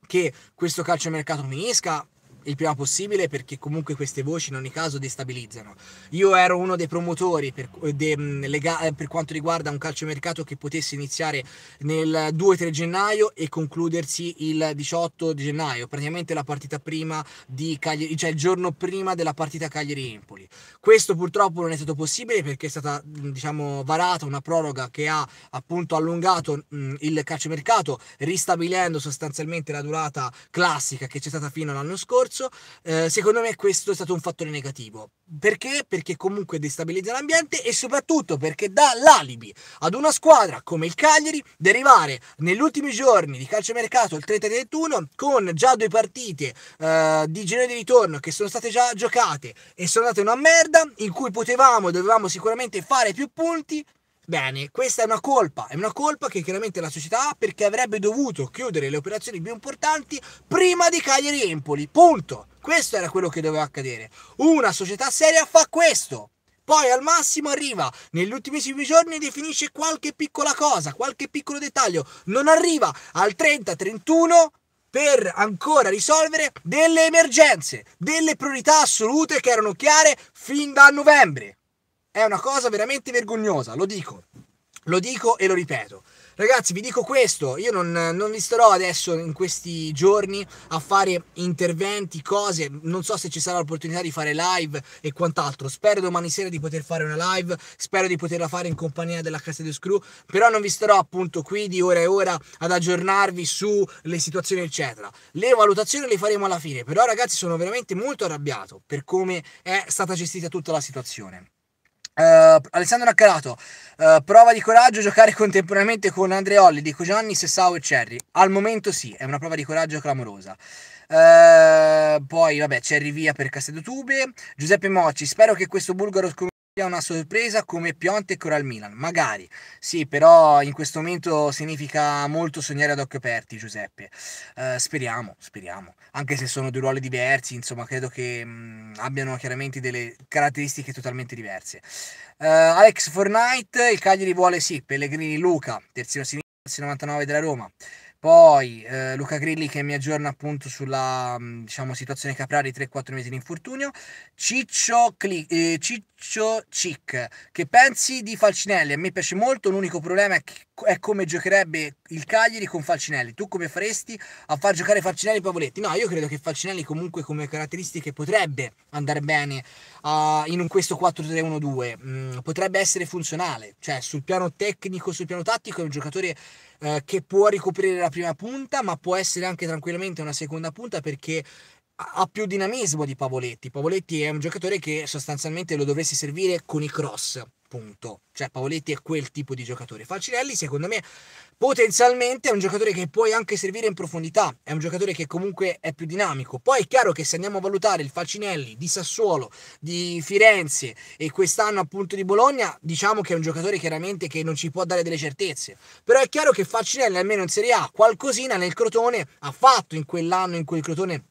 che questo calciomercato finisca il prima possibile perché comunque queste voci in ogni caso destabilizzano. Io ero uno dei promotori per, eh, de, mm, lega, eh, per quanto riguarda un calciomercato che potesse iniziare nel 2-3 gennaio e concludersi il 18 gennaio, praticamente la partita prima di Cagliari, cioè il giorno prima della partita Cagliari-Empoli. Questo purtroppo non è stato possibile perché è stata mm, diciamo varata una proroga che ha appunto allungato mh, mm, il calciomercato ristabilendo sostanzialmente la durata classica che c'è stata fino all'anno scorso terzo, eh, secondo me questo è stato un fattore negativo. Perché? Perché comunque destabilizza l'ambiente e soprattutto perché dà l'alibi ad una squadra come il Cagliari di arrivare negli ultimi giorni di calciomercato, il 30-31, con già due partite eh, di genere di ritorno che sono state già giocate e sono andate una merda, in cui potevamo, dovevamo sicuramente fare più punti Bene, questa è una colpa, è una colpa che chiaramente la società ha perché avrebbe dovuto chiudere le operazioni più importanti prima di Cagliari Empoli, punto. Questo era quello che doveva accadere. Una società seria fa questo. Poi al massimo arriva negli ultimissimi giorni e definisce qualche piccola cosa, qualche piccolo dettaglio. Non arriva al 30-31 per ancora risolvere delle emergenze, delle priorità assolute che erano chiare fin da novembre. È una cosa veramente vergognosa, lo dico. Lo dico e lo ripeto. Ragazzi, vi dico questo, io non, non, vi starò adesso in questi giorni a fare interventi, cose, non so se ci sarà l'opportunità di fare live e quant'altro, spero domani sera di poter fare una live, spero di poterla fare in compagnia della Casa di Screw, però non vi starò appunto qui di ora e ora ad aggiornarvi sulle situazioni eccetera. Le valutazioni le faremo alla fine, però ragazzi sono veramente molto arrabbiato per come è stata gestita tutta la situazione. Uh, Alessandro Naccarato, uh, eh, prova di coraggio giocare contemporaneamente con Andreolli, Di Gianni, Sessao e Cerri. Al momento sì, è una prova di coraggio clamorosa. Uh, poi vabbè, Cerri via per Castello Tube. Giuseppe Mocci, spero che questo bulgaro sconosciuto una sorpresa come Piontek ora al Milan, magari sì, però in questo momento significa molto sognare ad occhi aperti, Giuseppe. Eh, speriamo, speriamo, anche se sono due ruoli diversi, insomma, credo che mh, mm, abbiano chiaramente delle caratteristiche totalmente diverse. Eh, Alex Fortnite, il Cagliari vuole sì, Pellegrini Luca, terzino sinistro 99 della Roma. Poi eh, Luca Grilli che mi aggiorna appunto sulla mm, diciamo, situazione Caprari 3-4 mesi di infortunio. Ciccio, Cli- eh, Ciccio Cic, che pensi di Falcinelli? A me piace molto, l'unico problema è, che, è come giocherebbe il Cagliari con Falcinelli. Tu come faresti a far giocare Falcinelli e Pavoletti? No, io credo che Falcinelli comunque come caratteristiche potrebbe andare bene uh, in questo 4-3-1-2, mm, potrebbe essere funzionale, cioè sul piano tecnico, sul piano tattico è un giocatore uh, che può ricoprire la prima punta, ma può essere anche tranquillamente una seconda punta perché ha più dinamismo di Pavoletti. Pavoletti è un giocatore che sostanzialmente lo dovresti servire con i cross, Punto. Cioè Paoletti è quel tipo di giocatore. Falcinelli secondo me potenzialmente è un giocatore che può anche servire in profondità, è un giocatore che comunque è più dinamico. Poi è chiaro che se andiamo a valutare il Falcinelli di Sassuolo, di Firenze e quest'anno appunto di Bologna, diciamo che è un giocatore chiaramente che non ci può dare delle certezze. Però è chiaro che Falcinelli almeno in Serie A qualcosina nel Crotone ha fatto in quell'anno in cui il Crotone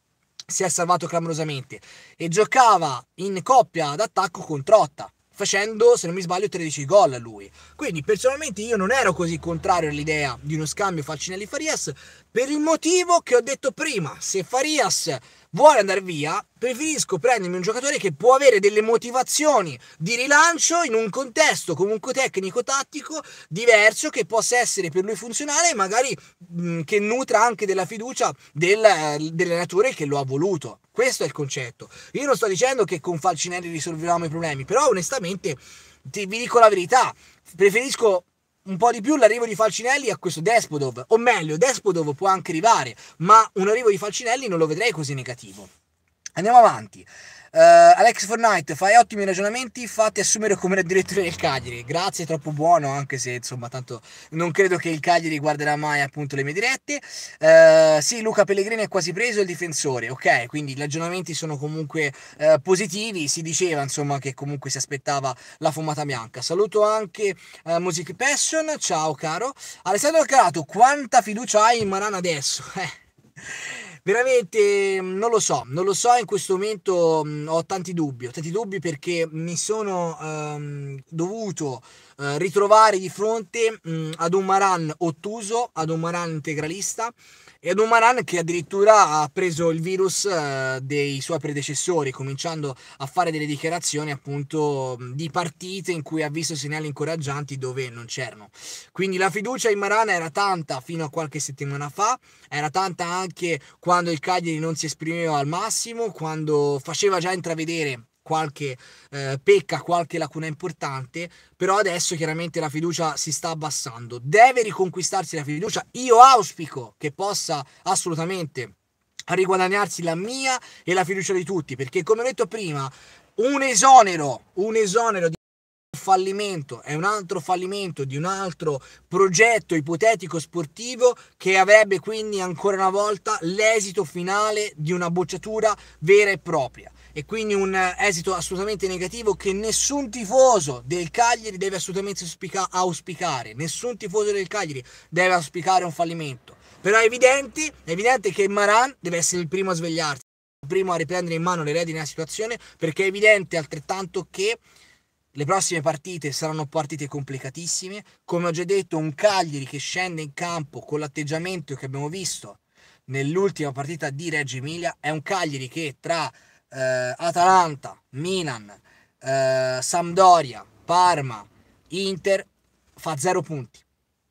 si è salvato clamorosamente e giocava in coppia d'attacco con Trotta facendo, se non mi sbaglio, 13 gol a lui. Quindi personalmente io non ero così contrario all'idea di uno scambio Falcinelli-Farias per il motivo che ho detto prima, se Farias vuole andare via, preferisco prendermi un giocatore che può avere delle motivazioni di rilancio in un contesto comunque tecnico-tattico diverso che possa essere per lui funzionale e magari mh, mm, che nutra anche della fiducia del, eh, dell'allenatore che lo ha voluto. Questo è il concetto. Io non sto dicendo che con Falcinelli risolviamo i problemi, però onestamente ti, vi dico la verità, preferisco un po' di più l'arrivo di Falcinelli a questo Despodov, o meglio, Despodov può anche arrivare, ma un arrivo di Falcinelli non lo vedrei così negativo. Andiamo avanti. Uh, Alex Fortnite, fai ottimi ragionamenti, fatti assumere come direttore del Cagliari. Grazie, troppo buono, anche se insomma tanto non credo che il Cagliari guarderà mai appunto le mie dirette. Uh, sì, Luca Pellegrini è quasi preso il difensore, ok, quindi i ragionamenti sono comunque uh, positivi, si diceva insomma che comunque si aspettava la fumata bianca. Saluto anche Music Passion, ciao caro. Alessandro Carato, quanta fiducia hai in Marana adesso? Eh. Veramente mm, non lo so, non lo so, in questo momento mh, mm, ho tanti dubbi, ho tanti dubbi perché mi sono ehm, dovuto eh, ritrovare di fronte mh, mm, ad un Maran ottuso, ad un Maran integralista ed un Maran che addirittura ha preso il virus eh, dei suoi predecessori, cominciando a fare delle dichiarazioni appunto di partite in cui ha visto segnali incoraggianti dove non c'erano. Quindi la fiducia in Maran era tanta fino a qualche settimana fa, era tanta anche quando il Cagliari non si esprimeva al massimo, quando faceva già intravedere qualche eh, pecca, qualche lacuna importante, però adesso chiaramente la fiducia si sta abbassando. Deve riconquistarsi la fiducia. Io auspico che possa assolutamente riguadagnarsi la mia e la fiducia di tutti, perché come ho detto prima, un esonero, un esonero di fallimento, è un altro fallimento di un altro progetto ipotetico sportivo che avrebbe quindi ancora una volta l'esito finale di una bocciatura vera e propria e quindi un esito assolutamente negativo che nessun tifoso del Cagliari deve assolutamente auspicare, nessun tifoso del Cagliari deve auspicare un fallimento. Però è evidente, è evidente che Maran deve essere il primo a svegliarsi, il primo a riprendere in mano le redini della situazione, perché è evidente altrettanto che le prossime partite saranno partite complicatissime, come ho già detto un Cagliari che scende in campo con l'atteggiamento che abbiamo visto nell'ultima partita di Reggio Emilia, è un Cagliari che tra eh, Atalanta, Milan, eh, Sampdoria, Parma, Inter, fa zero punti.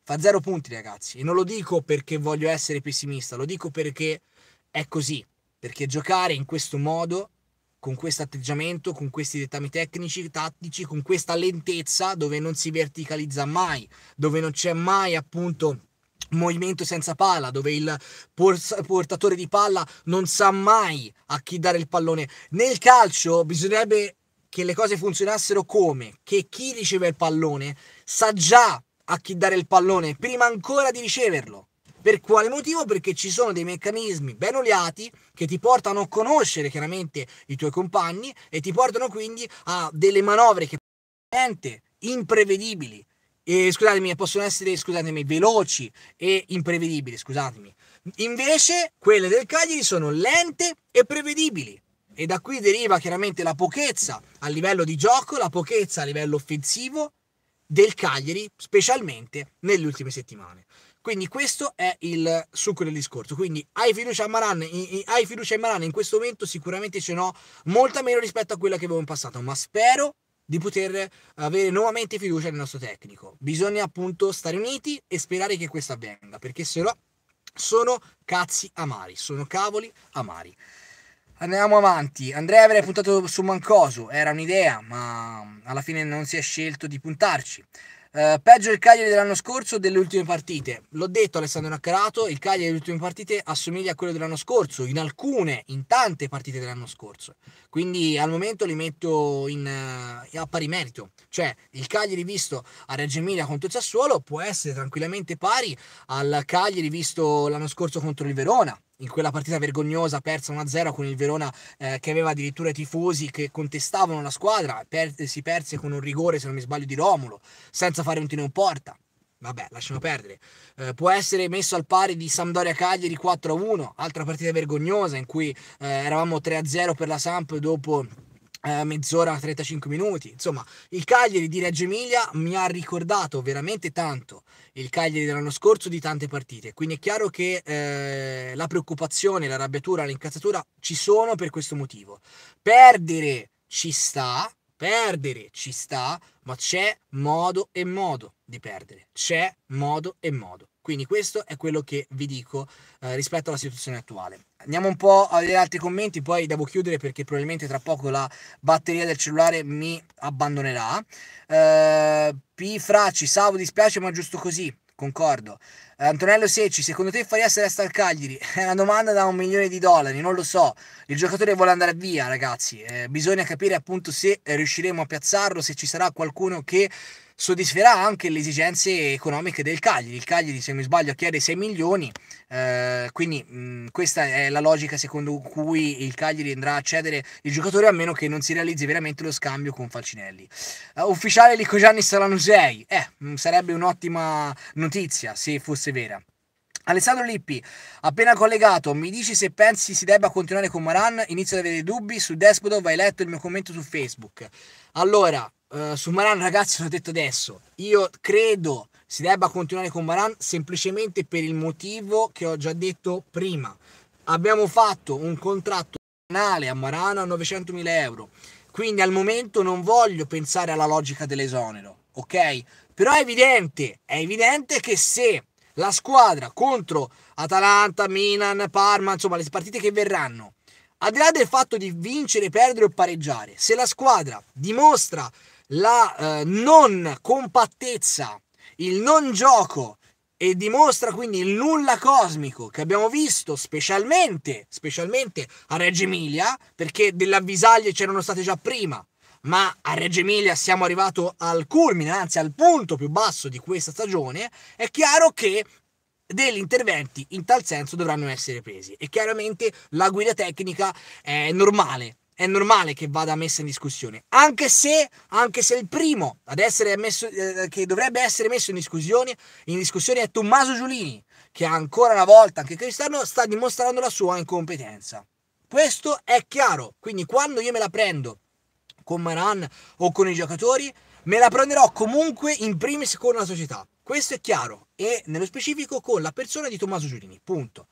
Fa zero punti ragazzi. E non lo dico perché voglio essere pessimista, lo dico perché è così. Perché giocare in questo modo con questo atteggiamento, con questi dettami tecnici, tattici, con questa lentezza dove non si verticalizza mai, dove non c'è mai appunto movimento senza palla, dove il portatore di palla non sa mai a chi dare il pallone. Nel calcio bisognerebbe che le cose funzionassero come? Che chi riceve il pallone sa già a chi dare il pallone prima ancora di riceverlo. Per quale motivo? Perché ci sono dei meccanismi ben oliati che ti portano a conoscere chiaramente i tuoi compagni e ti portano quindi a delle manovre che sono imprevedibili e scusatemi, possono essere, scusatemi, veloci e imprevedibili, scusatemi. Invece quelle del Cagliari sono lente e prevedibili. E da qui deriva chiaramente la pochezza a livello di gioco, la pochezza a livello offensivo del Cagliari, specialmente nelle ultime settimane. Quindi questo è il succo del discorso. Quindi hai fiducia, Maran, hai fiducia in Maran in questo momento sicuramente ce n'ho molta meno rispetto a quella che avevo in passato, ma spero di poter avere nuovamente fiducia nel nostro tecnico. Bisogna appunto stare uniti e sperare che questo avvenga, perché se no sono cazzi amari, sono cavoli amari. Andiamo avanti. Andrea avrei puntato su Mancoso, era un'idea, ma alla fine non si è scelto di puntarci. Eh, peggio il Cagliari dell'anno scorso o delle ultime partite. L'ho detto Alessandro Naccarato, il Cagliari delle ultime partite assomiglia a quello dell'anno scorso, in alcune, in tante partite dell'anno scorso. Quindi al momento li metto in, uh, a pari merito. Cioè il Cagliari visto a Reggio Emilia contro il Sassuolo può essere tranquillamente pari al Cagliari visto l'anno scorso contro il Verona in quella partita vergognosa persa 1-0 con il Verona eh, che aveva addirittura i tifosi che contestavano la squadra, per, si perse con un rigore se non mi sbaglio di Romulo, senza fare un tiro in porta. Vabbè, lasciamo perdere. Eh, può essere messo al pari di Sampdoria Cagliari 4-1, altra partita vergognosa in cui eh, eravamo 3-0 per la Samp dopo eh, mezz'ora 35 minuti. Insomma, il Cagliari di Reggio Emilia mi ha ricordato veramente tanto il Cagliari dell'anno scorso di tante partite. Quindi è chiaro che eh, la preoccupazione, la l'arrabbiatura, l'incazzatura ci sono per questo motivo. Perdere ci sta, perdere ci sta, ma c'è modo e modo di perdere. C'è modo e modo. Quindi questo è quello che vi dico eh, rispetto alla situazione attuale. Andiamo un po' agli altri commenti, poi devo chiudere perché probabilmente tra poco la batteria del cellulare mi abbandonerà. Eh, P. Fracci, salvo, dispiace ma giusto così, concordo. Eh, Antonello Secci, secondo te Farias resta al Cagliari? È una domanda da un milione di dollari, non lo so. Il giocatore vuole andare via, ragazzi. Eh, bisogna capire appunto se riusciremo a piazzarlo, se ci sarà qualcuno che soddisferà anche le esigenze economiche del Cagliari. Il Cagliari, se non mi sbaglio, chiede 6 milioni, eh, quindi mh, questa è la logica secondo cui il Cagliari andrà a cedere il giocatore a meno che non si realizzi veramente lo scambio con Falcinelli. Uh, ufficiale Lico Gianni saranno eh, mh, sarebbe un'ottima notizia se fosse vera. Alessandro Lippi, appena collegato, mi dici se pensi si debba continuare con Maran? Inizio ad avere dei dubbi su Despodov, hai letto il mio commento su Facebook. Allora, uh, su Maran, ragazzi, l'ho detto adesso, io credo si debba continuare con Maran semplicemente per il motivo che ho già detto prima. Abbiamo fatto un contratto annuale a Maran a 900.000 euro, quindi al momento non voglio pensare alla logica dell'esonero, ok? Però è evidente, è evidente che se la squadra contro Atalanta, Milan, Parma, insomma le partite che verranno, al di là del fatto di vincere, perdere o pareggiare, se la squadra dimostra la eh, non compattezza, il non gioco e dimostra quindi il nulla cosmico che abbiamo visto specialmente, specialmente a Reggio Emilia, perché delle avvisaglie c'erano state già prima, ma a Reggio Emilia siamo arrivati al culmine, anzi al punto più basso di questa stagione, è chiaro che degli interventi in tal senso dovranno essere presi e chiaramente la guida tecnica è normale è normale che vada messa in discussione, anche se, anche se il primo ad essere messo, eh, che dovrebbe essere messo in discussione, in discussione è Tommaso Giulini, che ancora una volta, anche Cristiano, sta dimostrando la sua incompetenza. Questo è chiaro, quindi quando io me la prendo con Maran o con i giocatori, me la prenderò comunque in primis con la società. Questo è chiaro e nello specifico con la persona di Tommaso Giulini, punto.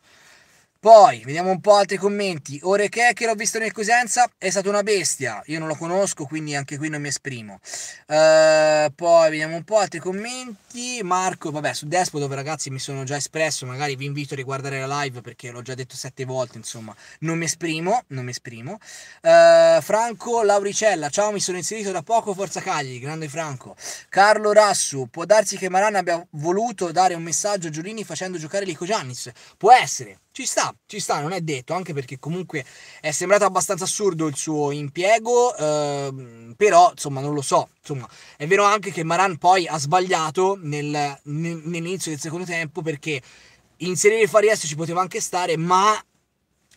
Poi, vediamo un po' altri commenti. Oreche che l'ho visto nel Cosenza è stata una bestia. Io non lo conosco, quindi anche qui non mi esprimo. Uh, poi, vediamo un po' altri commenti. Marco, vabbè, su Despot, ragazzi mi sono già espresso, magari vi invito a riguardare la live perché l'ho già detto sette volte, insomma. Non mi esprimo, non mi esprimo. Uh, Franco Lauricella, ciao, mi sono inserito da poco, Forza Cagli, grande Franco. Carlo Rassu, può darsi che Maran abbia voluto dare un messaggio a Giulini facendo giocare Lico Giannis? Può essere. Ci sta, ci sta, non è detto, anche perché comunque è sembrato abbastanza assurdo il suo impiego, ehm, però insomma non lo so, insomma è vero anche che Maran poi ha sbagliato nel, nel, nell'inizio del secondo tempo perché inserire Farias ci poteva anche stare, ma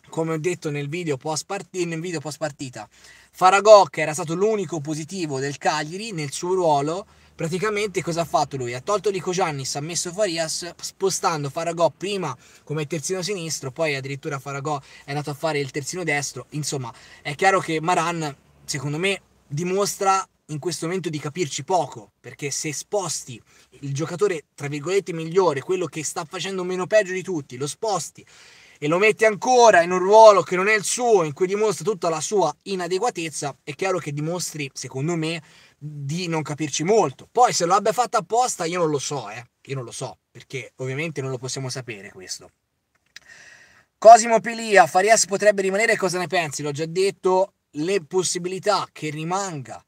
come ho detto nel video post, partita, nel video post partita, Faragò che era stato l'unico positivo del Cagliari nel suo ruolo praticamente cosa ha fatto lui? Ha tolto Lico Giannis, ha messo Farias spostando Faragò prima come terzino sinistro, poi addirittura Faragò è andato a fare il terzino destro, insomma è chiaro che Maran secondo me dimostra in questo momento di capirci poco, perché se sposti il giocatore tra virgolette migliore, quello che sta facendo meno peggio di tutti, lo sposti e lo metti ancora in un ruolo che non è il suo, in cui dimostra tutta la sua inadeguatezza, è chiaro che dimostri, secondo me, di non capirci molto. Poi se lo abbia fatto apposta io non lo so, eh. Io non lo so, perché ovviamente non lo possiamo sapere questo. Cosimo Pilia, Farias potrebbe rimanere, cosa ne pensi? L'ho già detto, le possibilità che rimanga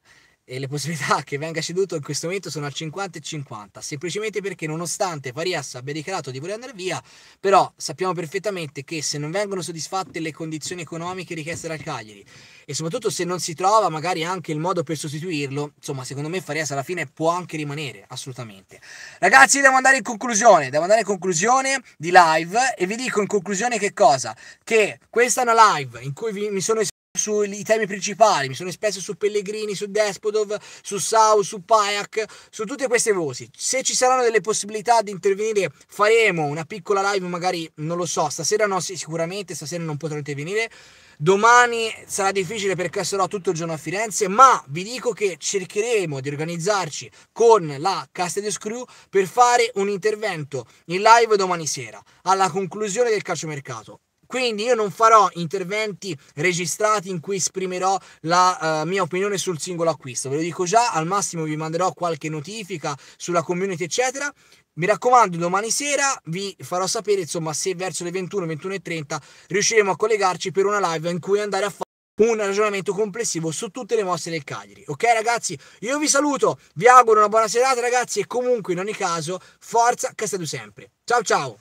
e le possibilità che venga ceduto in questo momento sono al 50 e 50, semplicemente perché nonostante Farias abbia dichiarato di voler andare via, però sappiamo perfettamente che se non vengono soddisfatte le condizioni economiche richieste dal Cagliari e soprattutto se non si trova magari anche il modo per sostituirlo, insomma secondo me Farias alla fine può anche rimanere, assolutamente. Ragazzi devo andare in conclusione, devo andare in conclusione di live e vi dico in conclusione che cosa? Che questa è una live in cui vi, mi sono sui temi principali, mi sono espresso su Pellegrini, su Despodov, su Sau, su Payak, su tutte queste voci. Se ci saranno delle possibilità di intervenire faremo una piccola live, magari non lo so, stasera no, sì, sicuramente stasera non potrete venire. Domani sarà difficile perché sarò tutto il giorno a Firenze, ma vi dico che cercheremo di organizzarci con la Castedio Screw per fare un intervento in live domani sera, alla conclusione del calciomercato. Quindi io non farò interventi registrati in cui esprimerò la uh, mia opinione sul singolo acquisto. Ve lo dico già, al massimo vi manderò qualche notifica sulla community, eccetera. Mi raccomando, domani sera vi farò sapere, insomma, se verso le 21, 21 e 30 riusciremo a collegarci per una live in cui andare a fare un ragionamento complessivo su tutte le mosse del Cagliari. Ok ragazzi, io vi saluto, vi auguro una buona serata ragazzi e comunque in ogni caso, forza Castello sempre. Ciao ciao!